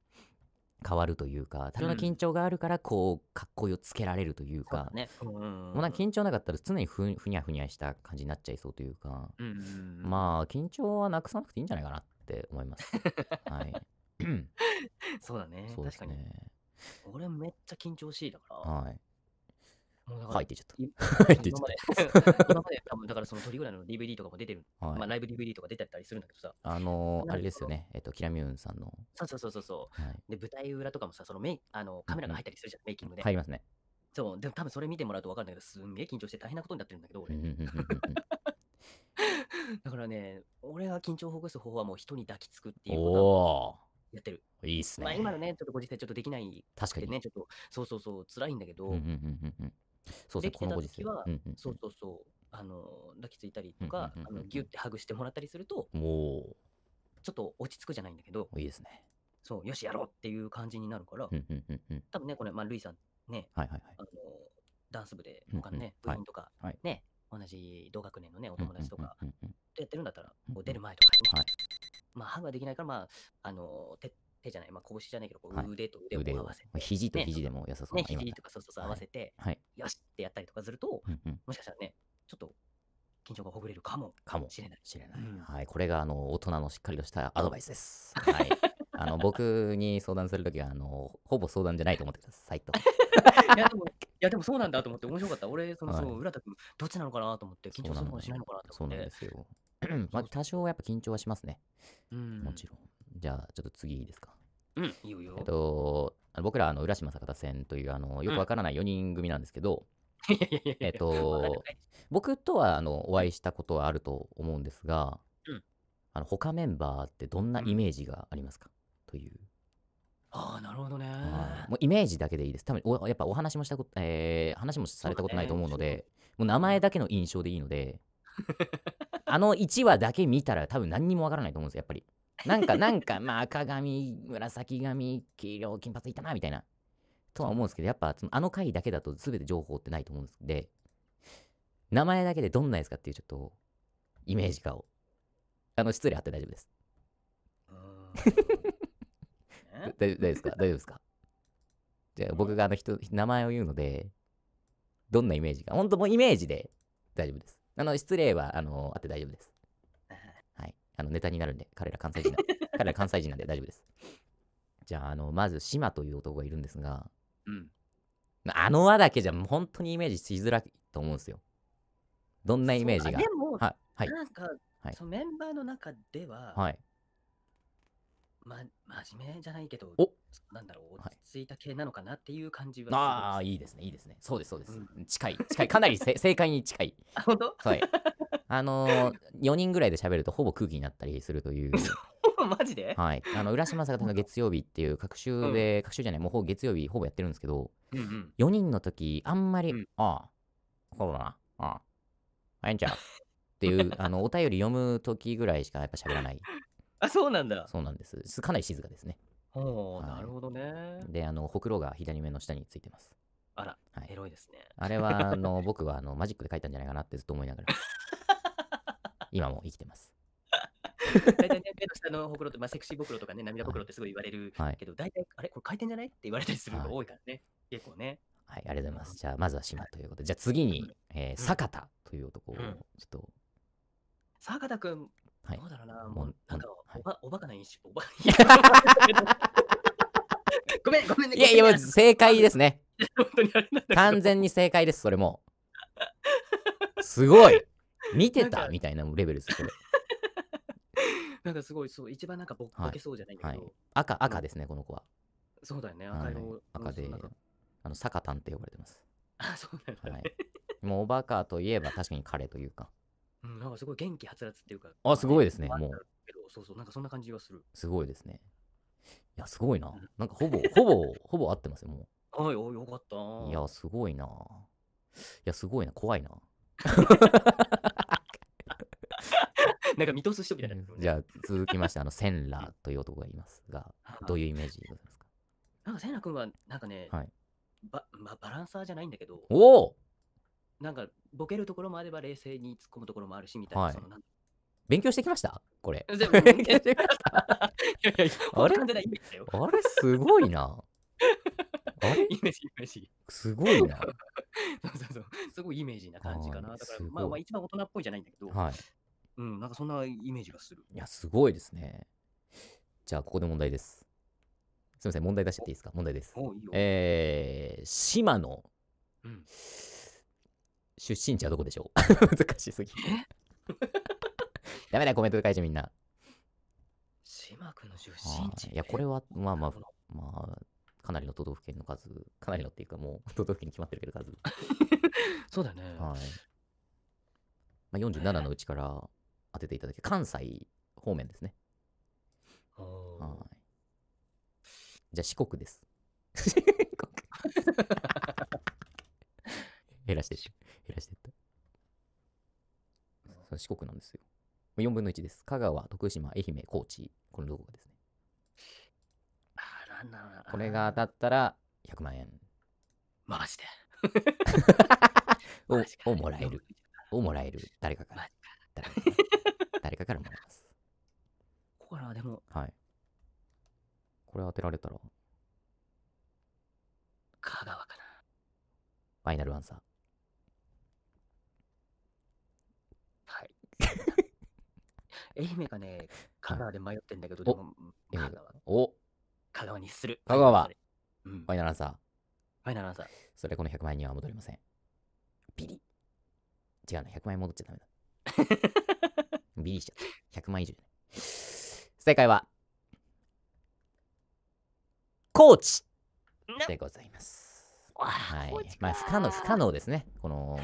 変わるというか多少の緊張があるからこうかっこよつけられるというか、うんねうん、もうなんか緊張なかったら常にふにゃふにゃした感じになっちゃいそうというか、うんうんうん、まあ緊張はなくさなくていいんじゃないかなっって思います。はい。そうだね。そうですね
確かに。俺めっちゃ緊張しいだから。はい。もうだからってっちゃった。はいっ てっちゃった。今まで多分だからその鳥ぐらいの DVD とかも出てる。はいまあライブ DVD とか出てたりするんだけどさ。あのー、あれですよね。
えっと、キラミューンさんの。
そうそうそうそうはい、で、舞台裏とかもさ、そのメイあのカメラが入ったりするじゃん、メイキングで。入りますね。そう、でも多分それ見てもらうと分かるんだけど、すんげえ緊張して大変なことになってるんだけど、俺。だからね、俺が緊張をほぐす方法はもう人に抱きつくっていう
ことをおやってる。いいっすまあ、ね。
今のね、ちょっとご時世ちょっとできない確かに。ね、ちょっと、そうそうそう、辛いんだけど、う
そうこのご時世。は、うんうんそ
うそうそう、あの抱きついたりうとんうんか、うんあのぎギュってハグしてもらったりすると、うちょっと落ち着くじゃないんだけど、いいですね。そう、よし、やろうっていう感じになるから、う
んうんうんうん。多
分ね、これ、まあ、ルイさんね、はいはいはい。あのダンス部で、他のね、部員とか、はい。ね、同じ同学年のね、お友達とかやってるんだったら、こう出る前とかにね、はい、まあ、ハグはできないから、まあ、あの手手じゃない、まあ、拳じゃないけど、腕と腕を合わせて、はい、肘と肘
でも良さそうな、ねね、肘とか
そうそうそう合わせて、はい、よしってやったりとかすると、もしかしたらね、ちょっと緊張がほぐれるかもしれない。かもしれない。
はい、これがあの大人のしっかりとしたアドバイスです。はいあの僕に相談するときはあの、ほぼ相談じゃないと思ってくださいと。いやでもいやでもそうなんだと思って面
白かった。俺、その、はい浦田君、どっちなのかなと思って、緊張するのかしないのかなとそう思なっんてで。すよ。
まあ、多少やっぱ緊張はしますね。うんもちろん。じゃあ、ちょっと次いいですか。うん、いいよいよ。えっと、僕ら、あの浦島坂田戦というあのよくわからない4人組なんですけど、えっと僕とはあのお会いしたことはあると思うんですが、うんあの他メンバーってどんなイメージがありますか、という。ああ、なるほどね。もうイメージだけでいいです。多分おやっぱお話もしたこと、えー、話もされたことないと思うので、もう名前だけの印象でいいので、あの1話だけ見たら多分何にもわからないと思うんですよ、やっぱり。なんか、なんか、まあ赤髪、紫髪、黄色、金髪いたな、みたいな。とは思うんですけど、やっぱそのあの回だけだと全て情報ってないと思うんですで、名前だけでどんなやつかっていうちょっと、イメージ化を。あの、失礼あって大丈夫です。大丈夫ですか大丈夫ですかじゃあ僕があの人、名前を言うので、どんなイメージか。本当もうイメージで大丈夫です。あの、失礼は、あの、あって大丈夫です。はい。あの、ネタになるんで、彼ら関西人な、彼ら関西人なんで大丈夫です。じゃあ、あの、まず、島という男がいるんですが、うん。あの輪だけじゃ、本当にイメージしづらいと思うんですよ。どんなイメージが。でも、はい。なんか、はい、そ
のメンバーの中では、はい。ま、真面目じゃないけど、おなんだろう、落ち着いた系なのかなっていう感じは、ああ、いいですね、いいですね。そうです、そうです。
うん、近い、近い、かなり 正解に近い。あ、本当はい。あのー、4人ぐらいで喋るとほぼ空気になったりするという。マジではい。あの、浦島坂の月曜日っていう、各週で、うん、各週じゃない、もうほぼ月曜日ほぼやってるんですけど、うんうん、4人の時、あんまり、うん、ああ、うだな、ああ、あえんちゃんっていう、あの、お便り読む時ぐらいしかやっぱ喋らない。あ、そうなんだ。そうなんです。かなり静かですね。ほう、はい、な
るほどね。
で、あの、ほくろが左目の下についてます。あら、はい、エロいですね。あれは、あの、僕はあのマジックで書いたんじゃないかなってずっと思いながら、今も生きてます。
大体ね、目の下のほくろって、まあ、セクシーほくろとかね、涙ほくろってすごい言われるけど、大体、あれこれ回転じゃないって言われたりするが多いからね、結構ね。
はい、ありがとうございます。じゃあ、まずは島ということで、じゃあ次に、えー、坂田という男を、ちょっと。
坂田君、はい、どうだろうな、もう、なんか、おばおバカな印象、おば。
ごめん、ごめんね。いやいや、正解ですね。本当にあれなんだ完全に正解です、それも。すごい見てたみたいなレベルです、これ。
なんかすごい、そう、一番なんかボボケそうじゃないけど、はい
赤、赤ですね、この子は。
そうだよね、赤色、はい、赤で、
あの、坂炭って呼ばれてます。あ、そうね、はい。もう、おバカといえば確かに彼というか。
うん、なんかすごい元気はつらつっていうか。あ、すごいですね。もう。そうそう、なんかそんな感じはする。
すごいですね。いや、すごいな。なんかほぼ、ほぼ、ほぼ合ってますよ、も
う。はい、よかった。いや、
すごいな。いや、すごいな。怖いな。なんか見
通す人みたいな、ね。
じゃあ、続きまして、あの、センラという男がいますが、どういうイメージでございますか
なんかセンラ君は、なんかね、はい、ば、まあ、バランサーじゃないんだけど。おおなんかボケるところもあれば冷静に突っ込むところもあるしみたいな、はい、その
勉強してきましたこれ。勉強してきました。あれあれすごいな。あれイメージイメージ。すごいな。そ
うそうそう。すごいイメージな感じかな。だから、まあ、まあ一番大人っぽいじゃないんだけど、はい、うん、なんかそんなイメージがする。いや、す
ごいですね。じゃあ、ここで問題です。すみません、問題出しちゃっていいですか問題です。いいえー、島野。うん出身地はどこでしょう 難しすぎ。ダメだ、コメントで書いちゃみんな。
島区の出身地、
いや、これは、まあまあ、まあ、かなりの都道府県の数、かなりのっていうか、もう、都道府県に決まってるけど、数。そうだよね。はい。まあ、47のうちから当てていただき、関西方面ですね。はい。じゃあ、四国です。四国。減らしてし減らしていった。そ四国なんですよ。4分の1です。香川、徳島、愛媛、高知、この動画ですね。あららこれが当たったら100万円。マジで ををもらえる。をもらえる。誰かから。誰かから誰かからもらいます。
こら、でも。
はい。これ当てられたら。香川かな。ファイナルアンサー。
愛媛かね、香川で迷ってんだけど、でも、
香川。お
香川にする。香川。
うファイナルアンサー。ファイナルアンサー。それこの100万円には戻りません。ビリ。違うな、100万円戻っちゃダメだ。ビリしちゃった。100万以上じゃない。正解は、コーチでございます。はい。まあ、不可能、不可能ですね。この、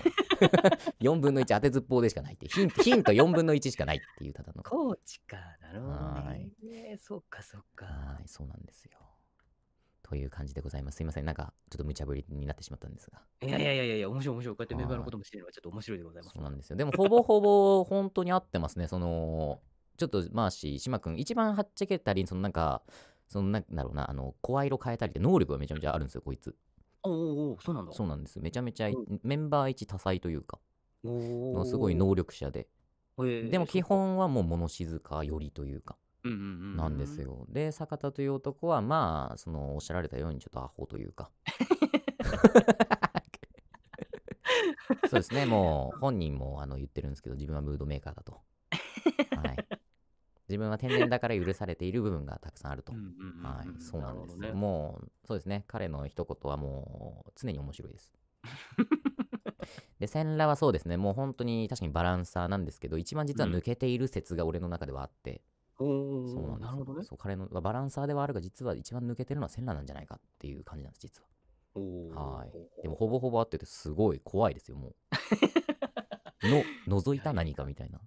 4 分の1当てずっぽうでしかないってヒント、ヒント4分の1しかないっていう、ただの。コーチか。なるほど、ね。はい。そっか、そっか。はい、そうなんですよ。という感じでございます。すいません。なんか、ちょっと無茶ぶりになってしまったんですが。いやいやいやいや、面白い面白い。こうやってメンバーのことも知るのはちょっと面白いでございます。そうなんですよ。でも、ほぼほぼ本当に合ってますね。その、ちょっとまーし、島君、一番はっちゃけたり、そのなんか、そのなんだろうな、あの、声色変えたりって能力がめちゃめちゃあるんですよ、こいつ。
おおそう
なんだそうなんですめちゃめちゃ、メンバー一多彩というか
のすごい能
力者で、えー、でも基本はもう物静か寄りというか、うんうんうんうん、なんですよで坂田という男はまあそのおっしゃられたようにちょっとアホというか そうですねもう本人もあの言ってるんですけど自分はムードメーカーだと。はい自分は天然だから許されている部分がたくさんあると。はい、そうなんです、ね、もう、そうですね。彼の一言はもう、常に面白いです。で、千羅はそうですね。もう本当に確かにバランサーなんですけど、一番実は抜けている説が俺の中ではあって。うん、そうなんですなるほどね。そう彼のバランサーではあるが、実は一番抜けてるのは千羅なんじゃないかっていう感じなんです、実は。はい。でも、ほぼほぼ合ってて、すごい怖いですよ、もう。の、覗いた何かみたいな。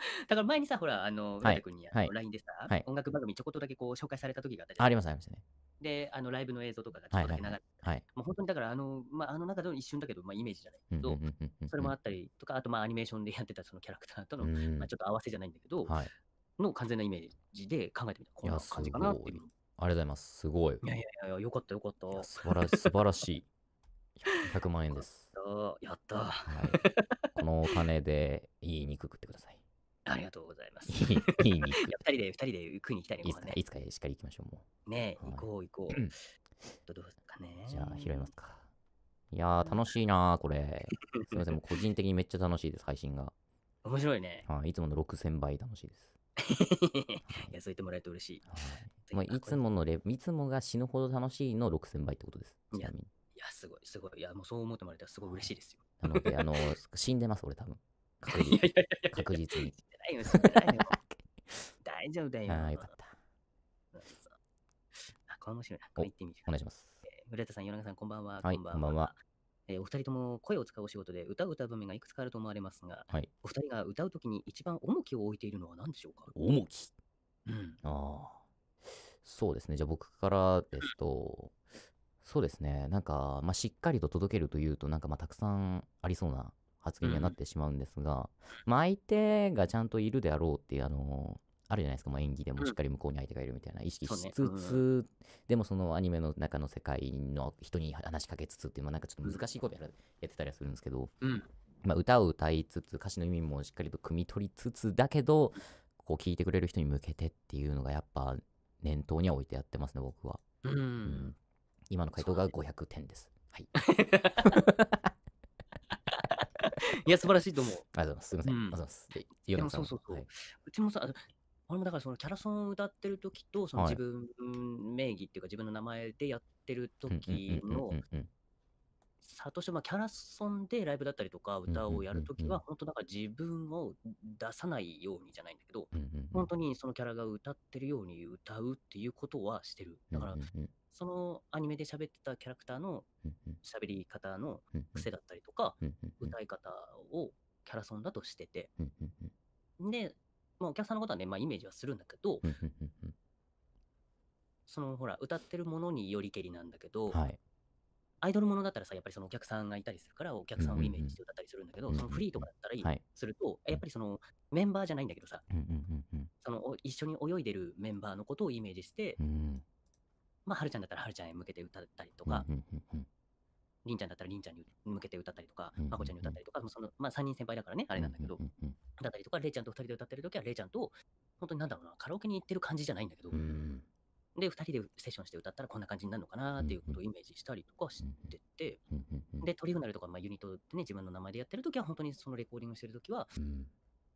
だから前にさ、
ほら、あの、浦田君に LINE でさ、はい音楽番組ちょこっとだけこう紹介された時があった
じゃん。ありますありますね。
で、あのライブの映像とかがちょっとだけ流れて、はい。もう本当にだからあの、まあ、あの中での一瞬だけど、まあ、イメージじゃないけど、それもあったりとか、あとまあアニメーションでやってたそのキャラクターとの、うんまあ、ちょっと合わせじゃないんだけど、はい。の完全なイメージで考えてみた。こんな感じかなっていう。いありが
とうございます。すごい。いや
いやいや、よかったよかった。素晴ら
素晴らしい。100万円です。
やった。はい、このお
金で言いにくくってください。ありがとうございます。いい二人で、二人で食いに行きたいね。いつか、いつかしっかり行きましょう、も
う。ねえ、行こう行こう。どうですかね。
じゃあ、拾いますか。いやー、楽しいなー、これ。すみません、もう個人的にめっちゃ楽しいです、配信が。面白いね。はい、いつもの6000倍楽しいです。
いや、そう言ってもらえて嬉しい。は
い、まあ、いつものレ、いつもが死ぬほど楽しいの6000倍ってことです。ちなみに。
いや、すごい、すごい。いや、もうそう思ってもらえたらすごい嬉しいですよ。
なので、あの、死んでます、俺多分。確実に。ないよ、ないよ。
大丈夫だよ。ああ、よかった。あ、これ面白い
な。これ行ってみる。お願いします。
村田さん、米永さん、こんばんは。はい、こんばんは。えお二人とも声を使うお仕事で歌う歌う場面がいくつかあると思われますが、はい、お二人が歌うときに一番重きを置いているのは何でしょうか重
き、うん、ああそうですねじゃあ僕からですとそうですねなんか、まあ、しっかりと届けるというとなんかまあたくさんありそうな発言にはなってしまうんですが、うん、まあ相手がちゃんといるであろうっていう、あの、あるじゃないですか、まあ、演技でもしっかり向こうに相手がいるみたいな意識しつつ、ねうん、でもそのアニメの中の世界の人に話しかけつつっていう、まあ、なんかちょっと難しいことややってたりはするんですけど、うん、まあ、歌を歌いつつ歌詞の意味もしっかりと汲み取りつつだけどこう聞いてくれる人に向けてっていうのがやっぱ念頭には置いてやってますね僕は、うん、うん、今の回答が500点です、はい いや、素晴らしいと思う。ありがとうございます。すみません。うん、ありがとうございます。でもそうそうそう。う
ちもさ、俺もだからそのキャラソンを歌ってる時と、その自分名義っていうか自分の名前でやってる時の、さとして、まあ、キャラソンでライブだったりとか歌をやるときは、本当だから自分を出さないようにじゃないんだけど、本当にそのキャラが歌ってるように歌うっていうことはしてる。だから、そのアニメで喋ってたキャラクターの喋り方の癖だったりとか、歌い方をキャラソンだとしてて、で、まあ、お客さんのことはね、まあ、イメージはするんだけど、そのほら、歌ってるものによりけりなんだけど、はい、アイドルものだったらさ、やっぱりそのお客さんがいたりするから、お客さんをイメージして歌ったりするんだけど、そのフリーとかだったりすると、やっぱりそのメンバーじゃないんだけどさ、その一緒に泳いでるメンバーのことをイメージして、まあ、はるちゃんだったらはるちゃんへ向けて歌ったりとか、りんちゃんだったらりんちゃんに向けて歌ったりとか、まこちゃんに歌ったりとか、そのまあ、3人先輩だからね、あれなんだけど、だったりとか、れいちゃんと2人で歌ってるときは、れいちゃんと、本当になんだろうな、カラオケに行ってる感じじゃないんだけど、で、2人でセッションして歌ったらこんな感じになるのかなっていうことをイメージしたりとかしてて、で、トリフナルとか、まあ、ユニットってね、自分の名前でやってるときは、本当にそのレコーディングしてるときは、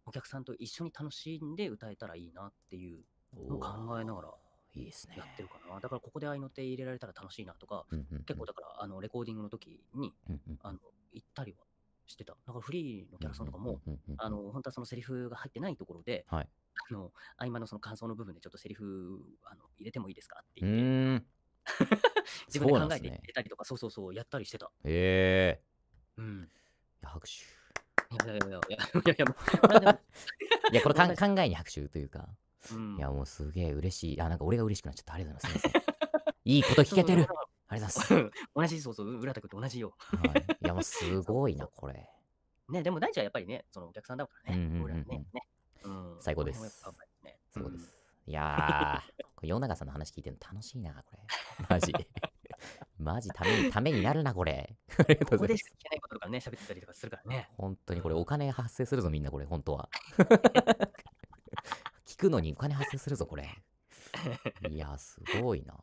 お客さんと一緒に楽しんで歌えたらいいなっていうのを考えながらいいですね。やってるかな。だからここで合いの手入れられたら楽しいなとか、結構だからあのレコーディングの時に、あの行ったりはしてた。だからフリーのキャラソンとかも、あの本当はそのセリフが入ってないところで、はい、あの合間のその感想の部分でちょっとセリフあの入れてもいいですかっ
て言って。自分で考えて入
れたりとかそ、ね、そうそうそうやったりしてた。
へえー。うん。いや拍手。いやいやいやいやいやいや
いやこれ考えに
拍手というか。うん、いや、もうすげえ嬉しい。あ、なんか俺が嬉しくなっちゃった。ありがとうございます。いいこと聞けてる。ありがとうございます。
同じ、そうそう、浦田君と同じよ。はい、
いや、もうすごいな、これ。
ね、でも大事はやっぱりね、そのお客さんだからね。うんね、最高です。そうです。
うん、いやー、世永さんの話聞いてるの楽しいな、これ。マジ。マジためにためになるな、これ。ありがとうございます。ここでしか聞けな
いこととかね、喋ってたりとかするからね。
本当にこれ、お金発生するぞ、みんな、これ、本当は。くのにお金発生するぞ、これ。いや、すごいな。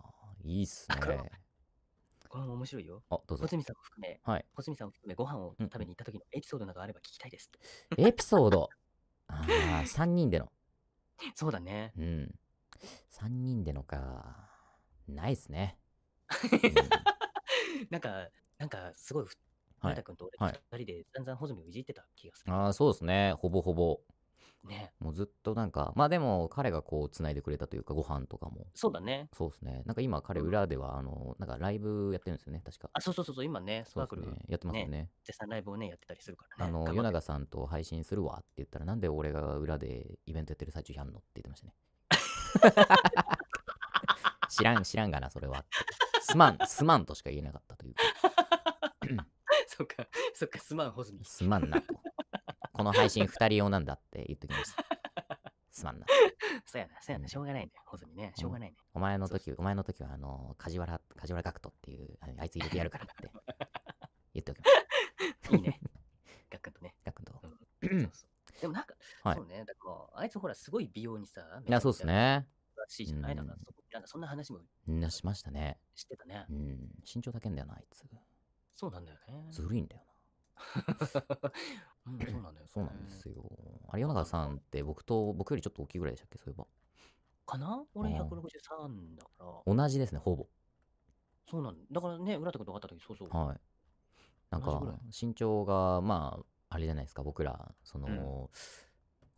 いいっすね。
これも面白いよ。あ、どうぞ。穂積さんを含め、はい。穂積さ
んを含め、ご飯を食
べに行った時のエピソードなどあれば聞きたいです。
エピソードああ、3人での。そうだね。うん。3人でのか。ないっすね。うん、
なんか、なんか、すごい、成、は、田、い、君と俺2人で散々穂積をいじってた気がす
る。ああ、そうですね。ほぼほぼ。ね。もうずっとなんか、まあでも彼がこう繋いでくれたというか、ご飯とかも。そうだね。そうですね。なんか今彼裏では、あの、なんかライブやってるんですよね、確か。あ、
そうそうそう今ね、スパークル、ね、やってますよね。絶賛ライブをね、やってたりするか
らね。あの、夜長さんと配信するわって言ったら、なんで俺が裏でイベントやってる最中やんのって言ってましたね。知らん、知らんがな、それは。すまん、すまんとしか言えなかったというか。そっか、そっか、す
まん、ほずみすまんなと。
この配信2人用なんだって言っときました。すまんな。
そうやな、そうやな、しょうがないね、ほずみね、しょうがない
ね。お前の時、お前の時は、あの、梶原、梶原学徒っていう、あいつ入れてやるからって 言っておきました。いいね。ガ クね。ガクでもなんか、はいそう
ね、だからあいつほら、すごい美容にさ、いや、そうっす。ね。しいじゃないだうんそなんかそんな話も
みんなしましたね。してたねう。ん。身長高いんだよな、あいつ。
そうなんだよね。ずるいん
だよ そうなんだよ、そうなんですよ。有田さんって僕と、僕よりちょっと大きいぐらいでしたっけ、そういえば。
かな俺163だか
ら。同じですね、ほぼ。
そうなんだ。からね、浦田君と会った時、そうそう。は
い。なんか、身長が、まあ、あれじゃないですか、僕ら、その、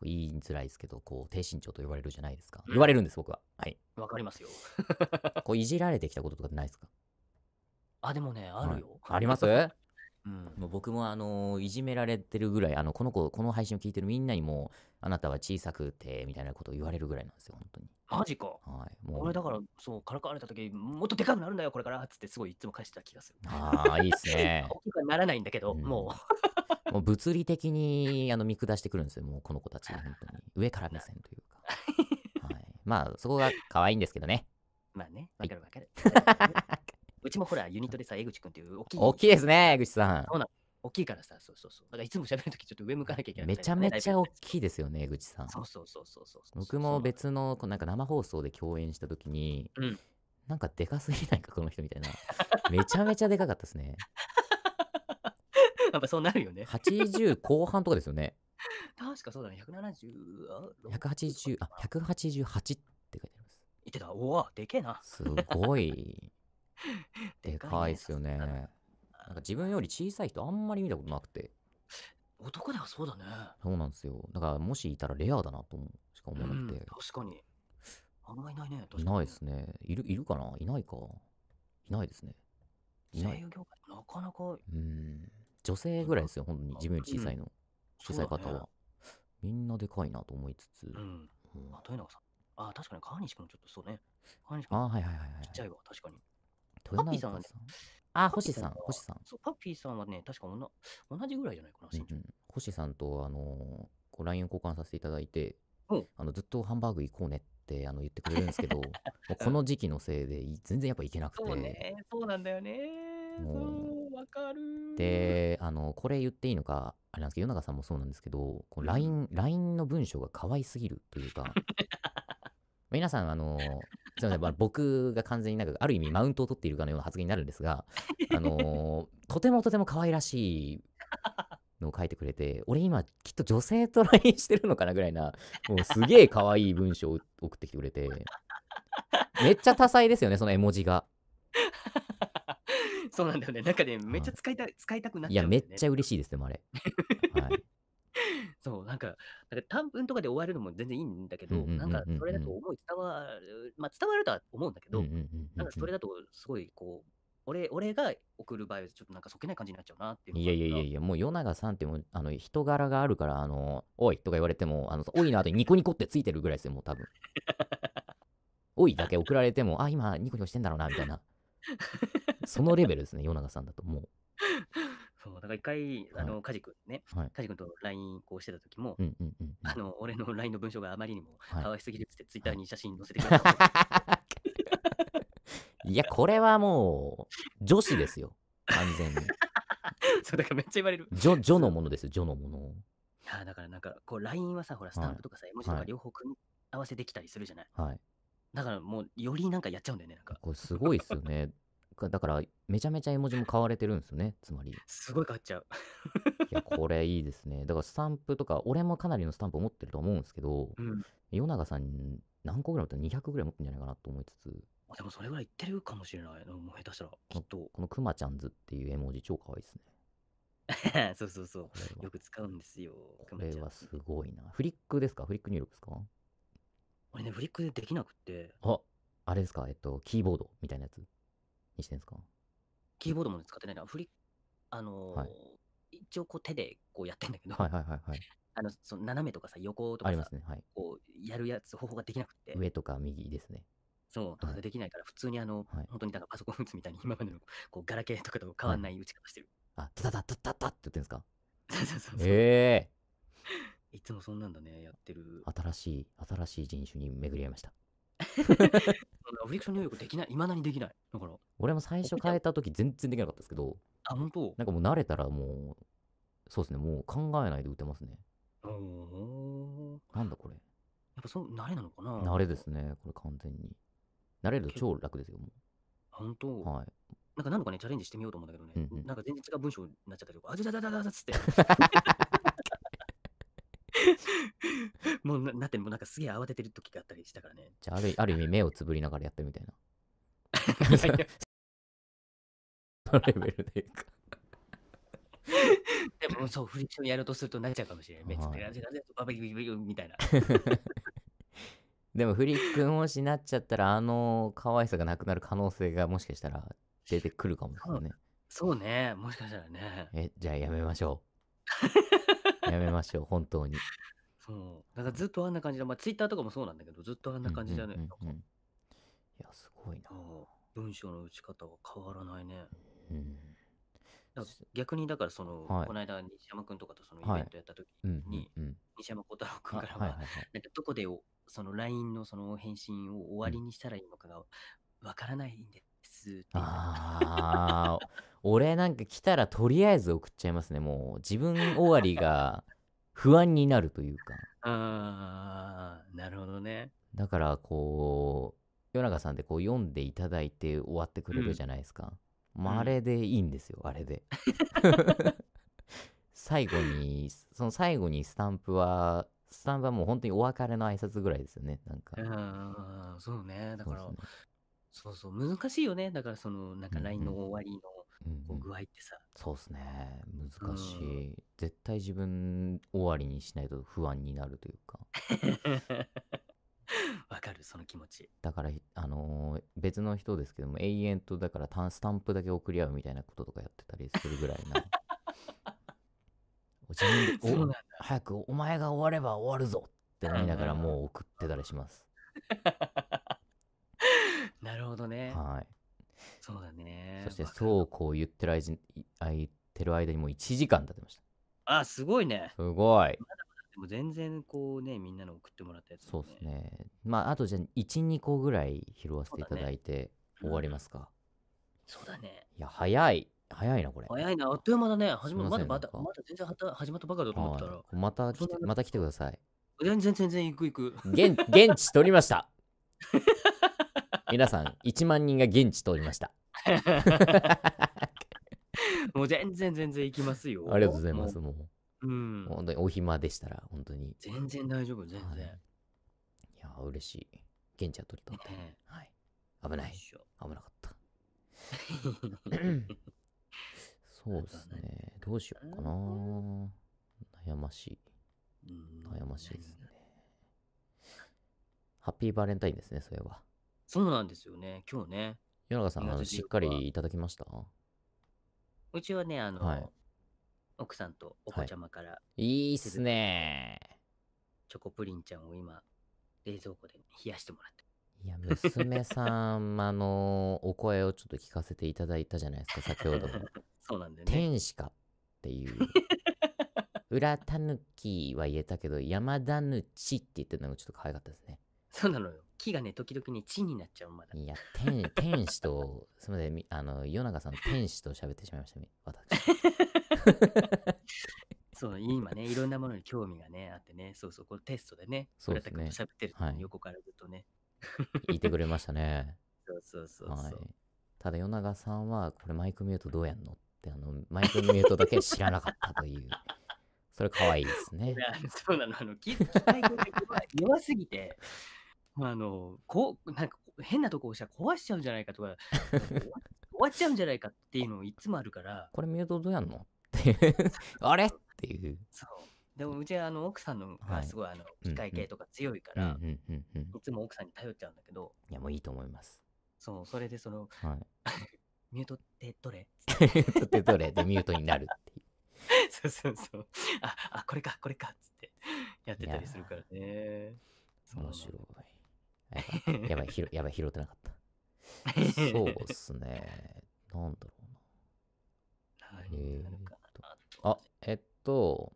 うん、言いづらいですけど、こう、低身長と言われるじゃないですか。言われるんです、僕は。はい。わかりますよ。こう、いじられてきたこととかってないですか
あ、でもね、あるよ。はい、あります
うん、もう僕もあのいじめられてるぐらいあのこの子この配信を聞いてるみんなにもあなたは小さくてみたいなことを言われるぐらいなんですよ本当に
マジか、はい、もう俺だからそうからかわれた時もっとでかくなるんだよこれからっつってすごいいつも返してた気がするああいいっすね 大きくならないんだけど、うん、も
う もう物理的にあの見下してくるんですよもうこの子たち本当に 上から目線というか、はい、まあそこが可愛いんですけどねまあねわかるわかる、はい
うちもほら、ユニットでさ、江口くんっていう大きい。大きいですね、江口さん。そうな大きいからさ、そうそうそう。だからいつも喋るときちょっと上向かなきゃいけない、ね、めちゃめちゃ大
きいですよね、江口さん。そうそうそうそうそう僕も別のなんか生放送で共演したときに、うん、なんかでかすぎないか、この人みたいな。めちゃめちゃでかかったですね。やっぱそうなるよね。80後半とかですよね。
確かそうだね、170、
180、あ、188って書いてあります。言ってた、おお、でけえな。すごい。でかいっすよね。なんか自分より小さい人あんまり見たことなくて。
男ではそうだね。
そうなんですよ。だからもしいたらレアだなと思うしか思わなくて。確
かに。あんまいないね。いないで
すね。いる、いるかないないか。いないですね。いない。業界
なかなか。うん。
女性ぐらいですよ、本当に。自分より小さいの。うん、小さい方は、ね。みんなでかいなと思いつつ。うん。
うん、あ、さあ、確かに川西君ちょっとそうね。
川西君。あ、はいはいはい、は
い。ちっちゃいわ、確かに。
パピさんはね、あ、星さん、星さん。
そう、パピーさんはね、確か同同じぐらいじゃないかな、身長。
うん星さんと、あのこう、LINE を交換させていただいて、うん、あのずっとハンバーグ行こうねってあの言ってくれるんですけど、この時期のせいで、全然やっぱ行けなくて。そうね、
そうなんだよね。もう、わか
る。で、あの、これ言っていいのか、あれなんですけど、与永さんもそうなんですけど、こう LINE、LINE の文章が可愛すぎるというか、皆さん、あの、すみません、まあ、僕が完全になんか、ある意味マウントを取っているかのような発言になるんですが、あのー、とてもとても可愛らしいのを書いてくれて、俺今、きっと女性と LINE してるのかなぐらいな、もうすげえ可愛い文章を送ってきてくれて、めっちゃ多彩ですよね、その絵文字が。
そうなんだよね。なんかね、めっちゃ
使いた,、い、使いたくなっちゃう、ね、いや、めっちゃ嬉しいです、ね、もあれ。はい
そう、なんか、なんか短文とかで終わるのも全然いいんだけ
ど、なんかそ
れだと思い伝わる、まあ伝わるとは思うんだけど、なんかそれだとすごいこう、俺俺が送る場合はちょっとなんかそけない感じになっちゃうなって
いういやいやいやいやもう米長さんってもあの人柄があるからあの「おい」とか言われても「あのおい」の後にニコニコってついてるぐらいですよもう多分 おいだけ送られても「あ今ニコニコしてんだろうな」みたいなそのレベルですね米長さんだともう
そう、だから一回、あの、カジ君ね、カジ君と LINE こうしてた時も、あの、俺の LINE の文章があまりにも可愛すぎるって、ツイッターに写真載せてくれた。
いや、これはもう、女子ですよ、完全に。
そう、だからめっちゃ言われる。
女女のものですよ、女のもの。い
やだからなんか、こう、LINE はさ、ほら、スタンプとかさ、絵文字とか両方組み合わせできたりするじゃない。はい。だからもう、よりなんかやっちゃうんだよね、なんか。
これすごいっすよね。か、だから、めちゃめちゃ絵文字も買われてるんですよね、つまり。すごい買っちゃう。いや、これいいですね。だから、スタンプとか、俺もかなりのスタンプを持ってると思うんですけど、うん。永さん、何個ぐらい持ってる ?200 ぐらい持ってるんじゃないかなと思いつつ、
あでもそれぐらいいってるかもしれない。もう下手したら、
きっと。このくまちゃんズっていう絵文字、超可愛いですね。
そうそうそれう。よく使うんですよ。これは
すごいな。フリックですかフリック入力ですか
俺ね、フリックでできなくて、
あ、あれですかえっと、キーボードみたいなやつ。にしてんですか
キーボードも、使ってないな。フリあのーはい一応こう手で
こうやってんだけど、はいはいはい
あのその斜めとかさ、横とあかりますね。はい。こうやるやつ方法ができなくて、
上とか右ですね。
そう、とかできないから、普通にあの、はい本当にパソコン打つみたいに 今までのこうガラケーとかと変わんない打ち方してる。あ、たたたたたた
って言ってんですか そうそうそうえいつもそんなんだね、やってる新しい、新しい人種に巡り合いました。
フリクション入力できない、いまだにできない。だから。
俺も最初変えた時全然できなかったですけど、あ、本当なんかもう慣れたらもう、そうですね、もう考えないで打てますね。
うん。
なんだこれ。やっぱそ
う慣れなのかな慣れで
すね、これ完全に。慣れると超楽ですよ、もう。
本当はい。なんか何度かね、チャレンジしてみようと思うんだけどね、うんうん、なんか全然違う文章になっちゃったけど、あじゃじゃじゃじゃじゃつって。もうななってもうなんかすげえ慌ててる時があったりしたからね。
じゃあ、あるある意味、目をつぶりながらやってるみたいな。レベルでいいか。
でもそう、フリクシやろうとすると泣いちゃうかもしれない。目つぶりな
でも、フリックもしなっちゃったら、あの可愛さがなくなる可能性がもしかしたら出てくるかもしれないね。
そうね、もしかしたらね。
え、じゃあやめましょう。やめましょう、本当に。
そう。なんかずっとあんな感じで、まあ、ツイッターとかもそうなんだけど、ずっとあんな感じだね。うんうんうんうん、いや、すごいな。文章の打ち方は変わらないね。うん、逆にだからその、はい、この間西山君とかとそのイベントやった時に、はい、西山孝太郎君からは,、はいなんかどこでその LINE のその返信を終わりにしたらいいのかがわからないんです
ああ俺なんか来たらとりあえず送っちゃいますねもう自分終わりが不安になるというか。
ああ、なるほどね。
だからこう、夜中さんでこう読んでいただいて終わってくれるじゃないですか。うん、まあ、あれでいいんですよ、あれで。最後に、その最後にスタンプは、スタンプはもう本当にお別れの挨拶ぐらいですよね、なん
か。そうね。だから、そうね、そうそう難しいよね。だからその、なんか LINE の終わりの、うんこう具合ってさ、そうっすね難しい、
絶対自分終わりにしないと不安になるというか わかるその気持ちだからあのー別の人ですけども永遠とだからタンスタンプだけ送り合うみたいなこととかやってたりするぐらいな 自分で お早くお前が終われば終わるぞって思いながらもう送ってたりします
なるほどねはいそうだね。そして、
そうこう言ってる間言いてる間にもう1時間経ってました。
あ、すごいね。すごい。でも全然こうね、みんなの送ってもらったやつ、ね、そうです
ね。まあ、あとじゃあ、1、2個ぐらい拾わせていただいて、終わりますか。そうだね。いや、早い。早いな、これ。早
いな、あっという間だね。始ままだまだ、まだ全然はた始まったばかだと思ったら。
また来て、また来てください。
全然全然行く行く。現現
地取りました。皆さん1万人が現地通りました。
もう全然全然行きますよ。ありがとうございます。も
う、うん、本当にお暇でしたら、本当に。全然大丈夫、全然。はい、いや、嬉しい。現地は取り取って、はい。危ない。危なかった。そうですね。どうしようかな。悩ましい。悩ましいですね。ハッピーバレンタインですね、それは。
そうなんですよね。今日ね。
夜中さん、あのしっかりいただきました
うちはね、あの、はい奥さんとお子ちゃまから、
いいっす
ねチョコプリンちゃんを今、冷蔵庫で冷やしてもらって。いや、娘さ
ん、あの、お声をちょっと聞かせていただいたじゃないですか、先ほど。そうなんだよね。天使かっていう。裏たぬきは言えたけど、山田ぬちって言ってるのがちょっと可愛かったですね。そうなのよ。木がね、時々に地になっちゃう、まだ。いや、天、天使と、すみません、あの、夜中さん、天使と喋ってしまいました、私。
そう、今ね、いろんなものに興味がね、あってね、そうそう、このテストでね、そうですね。喋ってる、はい、横からずっとね。
いてくれましたね。
そうそうそうそう。はい、
ただ、夜長さんは、これマイクミュートどうやんのって、あの、マイクミュートだけ知らなかったという。それ可愛いですね。
そうなの、あの、機械語が弱すぎて、あの、こう、なんか変なとこ押したら壊しちゃうんじゃないかとか、終わっちゃうんじゃないかっていうのいつもあるから。
これミュートどうやんのって
あれっ
ていう。そう。
でもうちはあの奥さんのがすごい、あの機械系とか強いか
ら、い
つも奥さんに頼っちゃうんだけど。いやもういいと思います。そう、それでその、はい、ミュートってどれミュ
ートってどれでミュートになるっていう。そうそう
そう。あ、あこれか、これかっつってやってたりするからね。
面白い。やばい、拾、やばい、拾ってなかった。そうっすね。なんだろうな。えー、あ、えっと、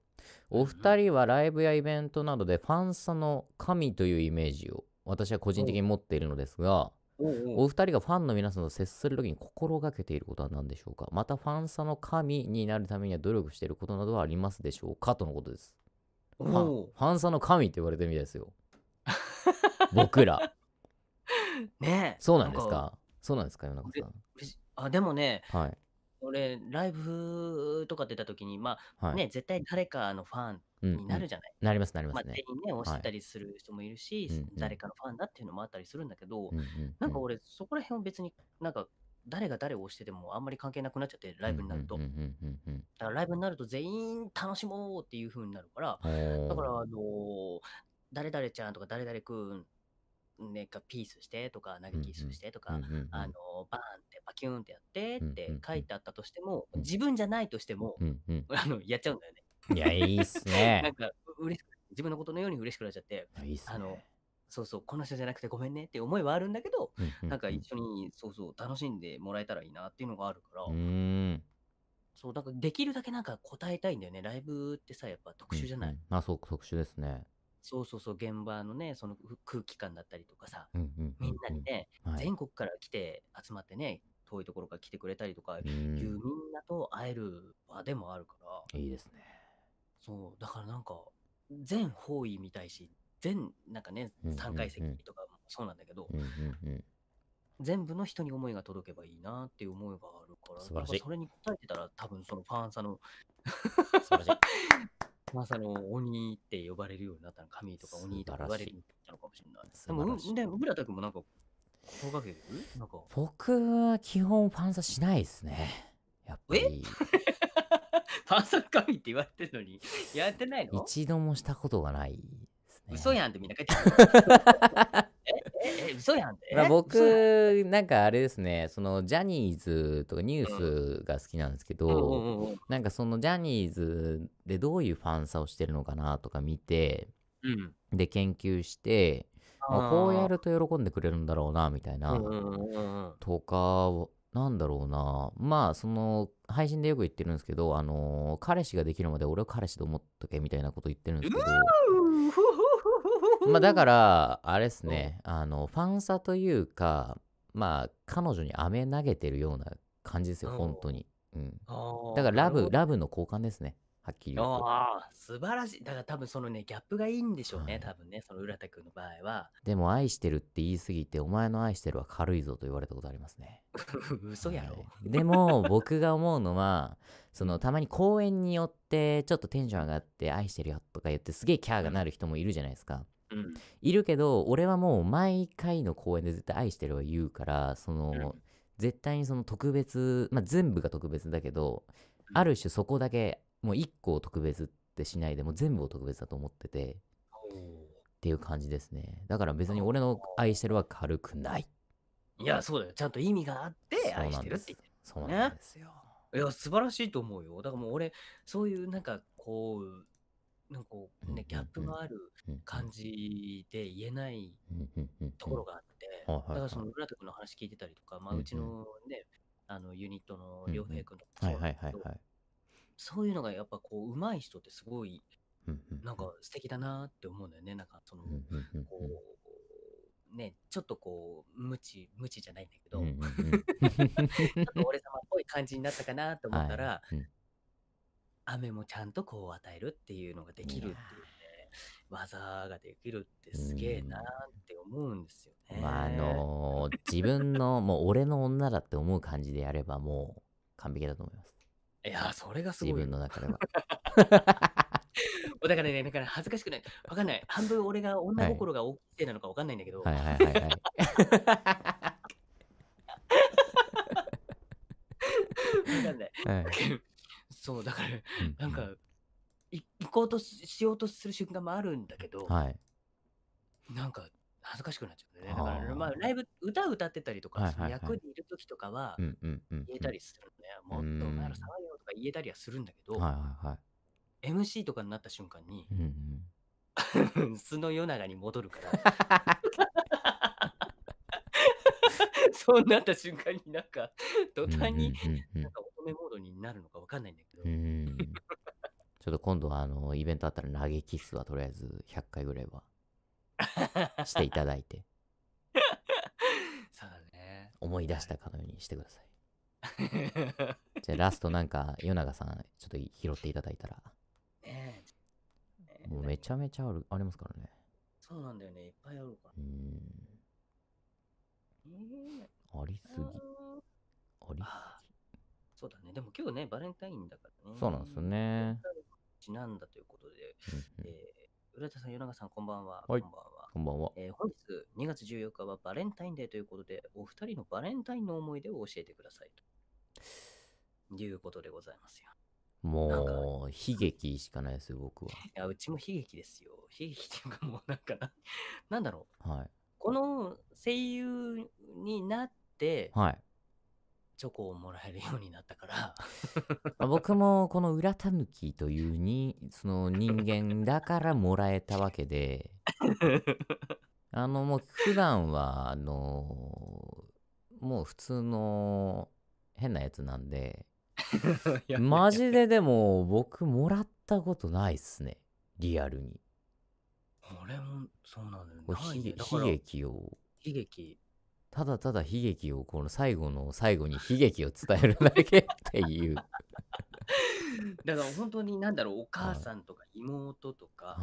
お二人はライブやイベントなどでファンサの神というイメージを私は個人的に持っているのですが、お二人がファンの皆さんと接するときに心がけていることは何でしょうかまたファンサの神になるためには努力していることなどはありますでしょうかとのことです。
ファ
ンサの神って言われてるみたいですよ。僕ら。ねえそうなんですかかそうなんですか、夜中さん。あでもね、はい。
俺、ライブとか出た時に、まあ、はい。ね、絶対誰かのファン
うん、になるじゃない。なります、なりままあ、す手ね。にね、押したり
する人もいるし、誰かのファンだっていうのもあったりするんだけど、うん、うん。なんか俺、そこら辺は別になんか、誰が誰を押しててもあんまり関係なくなっちゃって、ライブになると。うん、うだん、うん、からライブになると全員楽しもうっていうふうになるから、だだから、あのー誰々ちゃんとか誰々くんね、かピースしてとか、投げキスしてとか、うんうんうん、あの、バーンってパキューンってやってって書いてあったとしても、うんうん、自分じゃないとしても、うんうん、あの、やっちゃうんだよね。いや、いいっすね。なんか、嬉しく、自分のことのように嬉しくなっちゃって、いいっすね、あの、そうそう、この人じゃなくてごめんねって思いはあるんだけど、うんうんうん、なんか一緒に、そうそう、楽しんでもらえたらいいなっていうのがあるから、うそう、なんかできるだけなんか答えたいんだよね。ライブってさ、やっぱ特殊じゃない、うん
うん、あ、そう、特殊ですね。
そうそうそう、現場のね、その空気感だったりとかさ、みんなにね、はい、全国から来て集まってね、遠いところから来てくれたりとかいう、みんなと会える場でもあるから。いいですね。そう、だからなんか、全方位見たいし、全、なんかね、3階席とかもそうなんだけど、
うん
全部の人に思いが届けばいいなっていう思いがあるから、素晴らしいそれに答えてたら、多分そのファンさの素晴らしい まあ、その鬼って呼ばれるようになったの、神とか鬼とか言われるようになったのかもしれない。でも、で村田君もなんか、高学歴なんか。
僕は基本ファンサしないですね。
やっぱり。ファンサ神って言われてるのに、やってないの一
度もしたことがないですね。嘘やんってみんな書いてる。え、嘘やんってまあ、僕、なんかあれですね、そのジャニーズとかニュースが好きなんですけど、なんかそのジャニーズでどういうファンサをしてるのかなとか見て、うん、で、研究して、まあ、こうやると喜んでくれるんだろうな、みたいな、とか、なんだろうな。まあ、その、配信でよく言ってるんですけど、あのー、彼氏ができるまで俺は彼氏と思っとけみたいなこと言ってるんですけど、まあだからあれですね、あのファンサというかまあ彼女に飴投げてるような感じですよ本当に、うん、だからラブラブの交換ですねはっきり言うと
ああ素晴らしいだから多分そのねギャップがいいんでしょうね、はい、多分ねその浦田君の場合は
でも愛してるって言い過ぎてお前の愛してるは軽いぞと言われたことありますね
嘘やろ、は
い、でも僕が思うのは そのたまに公演によってちょっとテンション上がって愛してるよとか言ってすげえキャーがなる人もいるじゃないですか、うん、いるけど俺はもう毎回の公演で絶対愛してるは言うからその、うん、絶対にその特別、まあ、全部が特別だけど、ある種そこだけもう1個を特別ってしないでも全部を特別だと思っててっていう感じですねだから別に俺の愛してるは軽くない
いやそうだよちゃんと意味があって愛してるって言ってるそうなんですよ、いや素晴らしいと思うよだからもう俺そういうなんかこうなんかね、ギャップがある感じで言えないところがあって、だからその浦田君の話聞いてたりとか、まあ、うちのね、あのユニットの良平君とかそうなんだそういうのがやっぱこう、うまい人ってすごい、なんか素敵だなって思うんだよね、なんかその、こう、ね、ちょっとこう、無知、無知じゃないんだけど、俺様っぽい感じになったかなと思ったら、はい雨もちゃんとこう与えるっていうのができるっていうね、技ができるってすげえなって思うんです
よね。まあ、あのー、自分の、もう俺の女だって思う感じでやればもう完璧だと思います。いや、それがすごい。自分の中では。
だからね、だから恥ずかしくない。わかんない。半分俺が女心が大きいいなのかわかんないんだけど。はいはいはいはい。わかんない。はい そう、だから、うんなんか、い行こうとししようとする瞬間もあるんだけど、はい。なんか恥ずかしくなっちゃうだね。だから、まあ、ライブ、歌歌ってたりとか、はいはいはい。役にいる時とかは言えたりするね。もっと、お前騒ーん。げよとか言えたりはするんだけど、はいはいはい。MC とかになった瞬間に、うんうん。素の世長に戻るから、そうなった瞬間になんか、途端になん。かめモードになるのか分かんないんだけど。ん。
ちょっと今度はあの、イベントあったら投げキスはとりあえず100回ぐらいは していただいて。そうだね。思い出したかのようにしてください。じゃあラストなんか、ナガさん、ちょっと拾っていただいたら。
ねえ。ね
もうめちゃめちゃあるありますからね。
そうなんだよね。いっぱいあるから。うん。ありすぎ。ありすぎ。そうだね。でも今日ね、バレンタインだからね。そうなんです
よね。
ちなんだということで、うえー、浦田さん、与永さん、こんばんは。はい、こんば
んは。こんばんは。えー、本日
2月14日はバレンタインデーということで、お二人のバレンタインの思い出を教えてくださいと。いうことでございますよ。
もう、悲劇しかないですよ、僕は。い
や、うちも悲劇ですよ。悲劇っていうか、もうなんかな、なんだろう。はい。この声優になって、はい。チョコをもらえるようになったから
僕もこの「裏たぬき」というにその人間だからもらえたわけであのもう普段はあのもう普通の変なやつなんで マジででも僕もらったことないっすねリアルに
俺もそうなの
よ悲劇を悲劇ただただ悲劇をこの最後の最後に悲劇を伝えるだけっていう
だから本当に何だろうお母さんとか妹とか、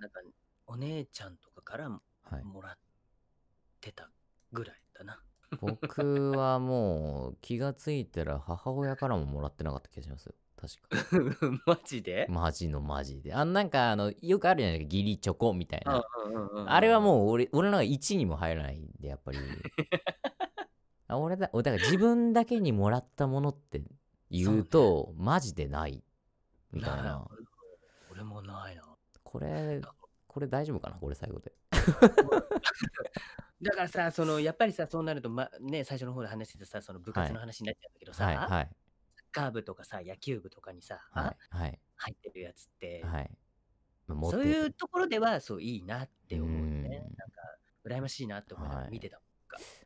なんかお姉ちゃんとかからもらっ
てたぐらいだな、僕はもう気がついたら母親からももらってなかった気がしますよ確か。マジでマジのマジで。あなんかあの、よくあるじゃないですか、義理チョコみたいな。あれはもう俺、俺の1にも入らないんで、やっぱり。あ俺だ、だから自分だけにもらったものって言うと、うね、マジでない。みたいな。俺もないな。これ、これ大丈夫かなこれ最後で。
だからさ、そのやっぱりさ、そうなると、ま、ね、最初の方で話してたさ、その部活の話になっちゃうんだけどさ、はいはい、カー部とかさ、野球部とかにさ、はい、はい、入ってるやつって、は
い、そうい
うところではそういいなって思うてうんか羨ましいなって思っ見てたもん。はい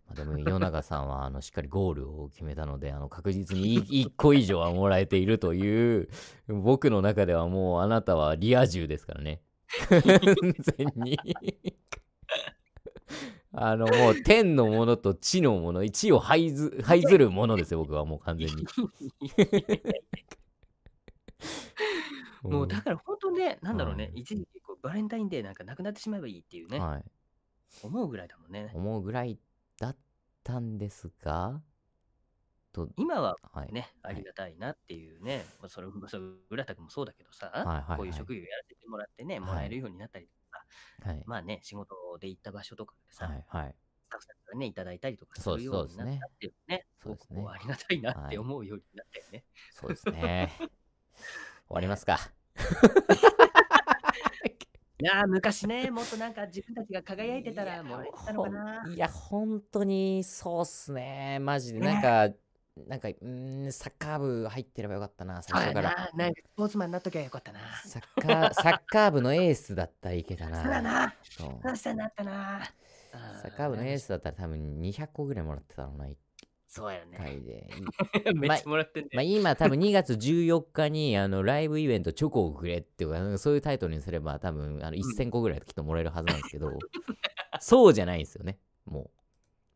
まあ、でも、与中さんは、あの、しっかりゴールを決めたので、あの、確実に1 個以上はもらえているという、僕の中ではもう、あなたはリア充ですからね。完全にあの、もう天のものと地のもの、地を這いずずるものですよ、僕はもう完全に。もうだから本当ね、なんだろうね、うん、
一時期こうバレンタインデーなんかなくなってしまえばいいっていうね、は
い、思うぐらいだもんね。思うぐらいだったんですが、と今はね、
はい、ありがたいなっていうね、はい、それそれ浦田君もそうだけどさ、はいはいはい、こういう職業やらせてもらってね、もらえるようになったりとさ、はい、まあね、仕事で行った場所とかでさ、はいはい、スタッフさんからね、いただいたりとかするようになったっていうね、そうですね。ありがたいなって思うようになったよね。そうですね。
終わりますか。いや昔ね、もっと
なんか自分たちが輝いてたら、もういや、
本当にそうっすね。マジで。なんか、なんか、うん、サッカー部入ってればよかったな、最初から。なん
かスポーツマンになっときゃよかった
な。サッカー、サッカー部のエースだったらいけたな。そうだな。そ
うなったな。
サッカー部のエースだったら多分200個ぐらいもらってたのな、1そうやね。い、で。めっちゃもらってんね、まあ、今多分2月14日にあのライブイベントチョコをくれっていうか、そういうタイトルにすれば多分あの1000個ぐらいきっともらえるはずなんですけど、うん、そうじゃないんですよね、もう。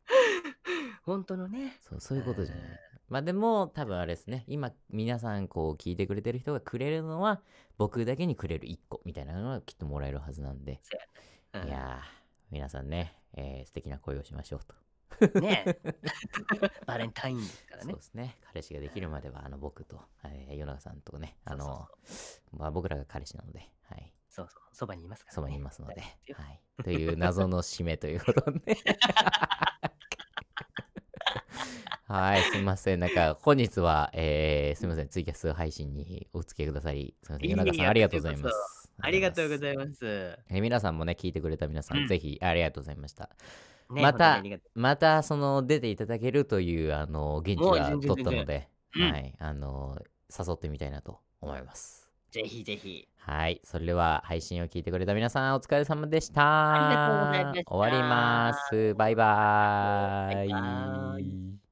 本当のね。そう、そういうことじゃない。まあでも、多分あれですね。今、皆さんこう聞いてくれてる人がくれるのは、僕だけにくれる1個みたいなのがきっともらえるはずなんで。うん、いやー、皆さんね、えー、素敵な恋をしましょうと。ね バレンタインですからね。そうですね。彼氏ができるまでは、あの、僕と、えー、与永さんとね、あの、まあ僕らが彼氏なので、はい。そうそう、そばにいますから、ね。そばにいますので、はい。という謎の締めということで。はい、すみません。なんか、本日は、えー、すみません。ツイキャス配信にお付き合いくださり、すみません。夜中さん、ありがとうございます。
ありがとうございます。
え皆さんもね、聞いてくれた皆さん、うん、ぜひ、ありがとうございました。ね、また、また、その、出ていただけるという、あの、現地は取ったので、はい、あの、誘ってみたいなと思います。ぜひぜひ。はい、それでは、配信を聞いてくれた皆さん、お疲れ様でした。ありがとうございました。終わります。バイバーイ。バイバーイ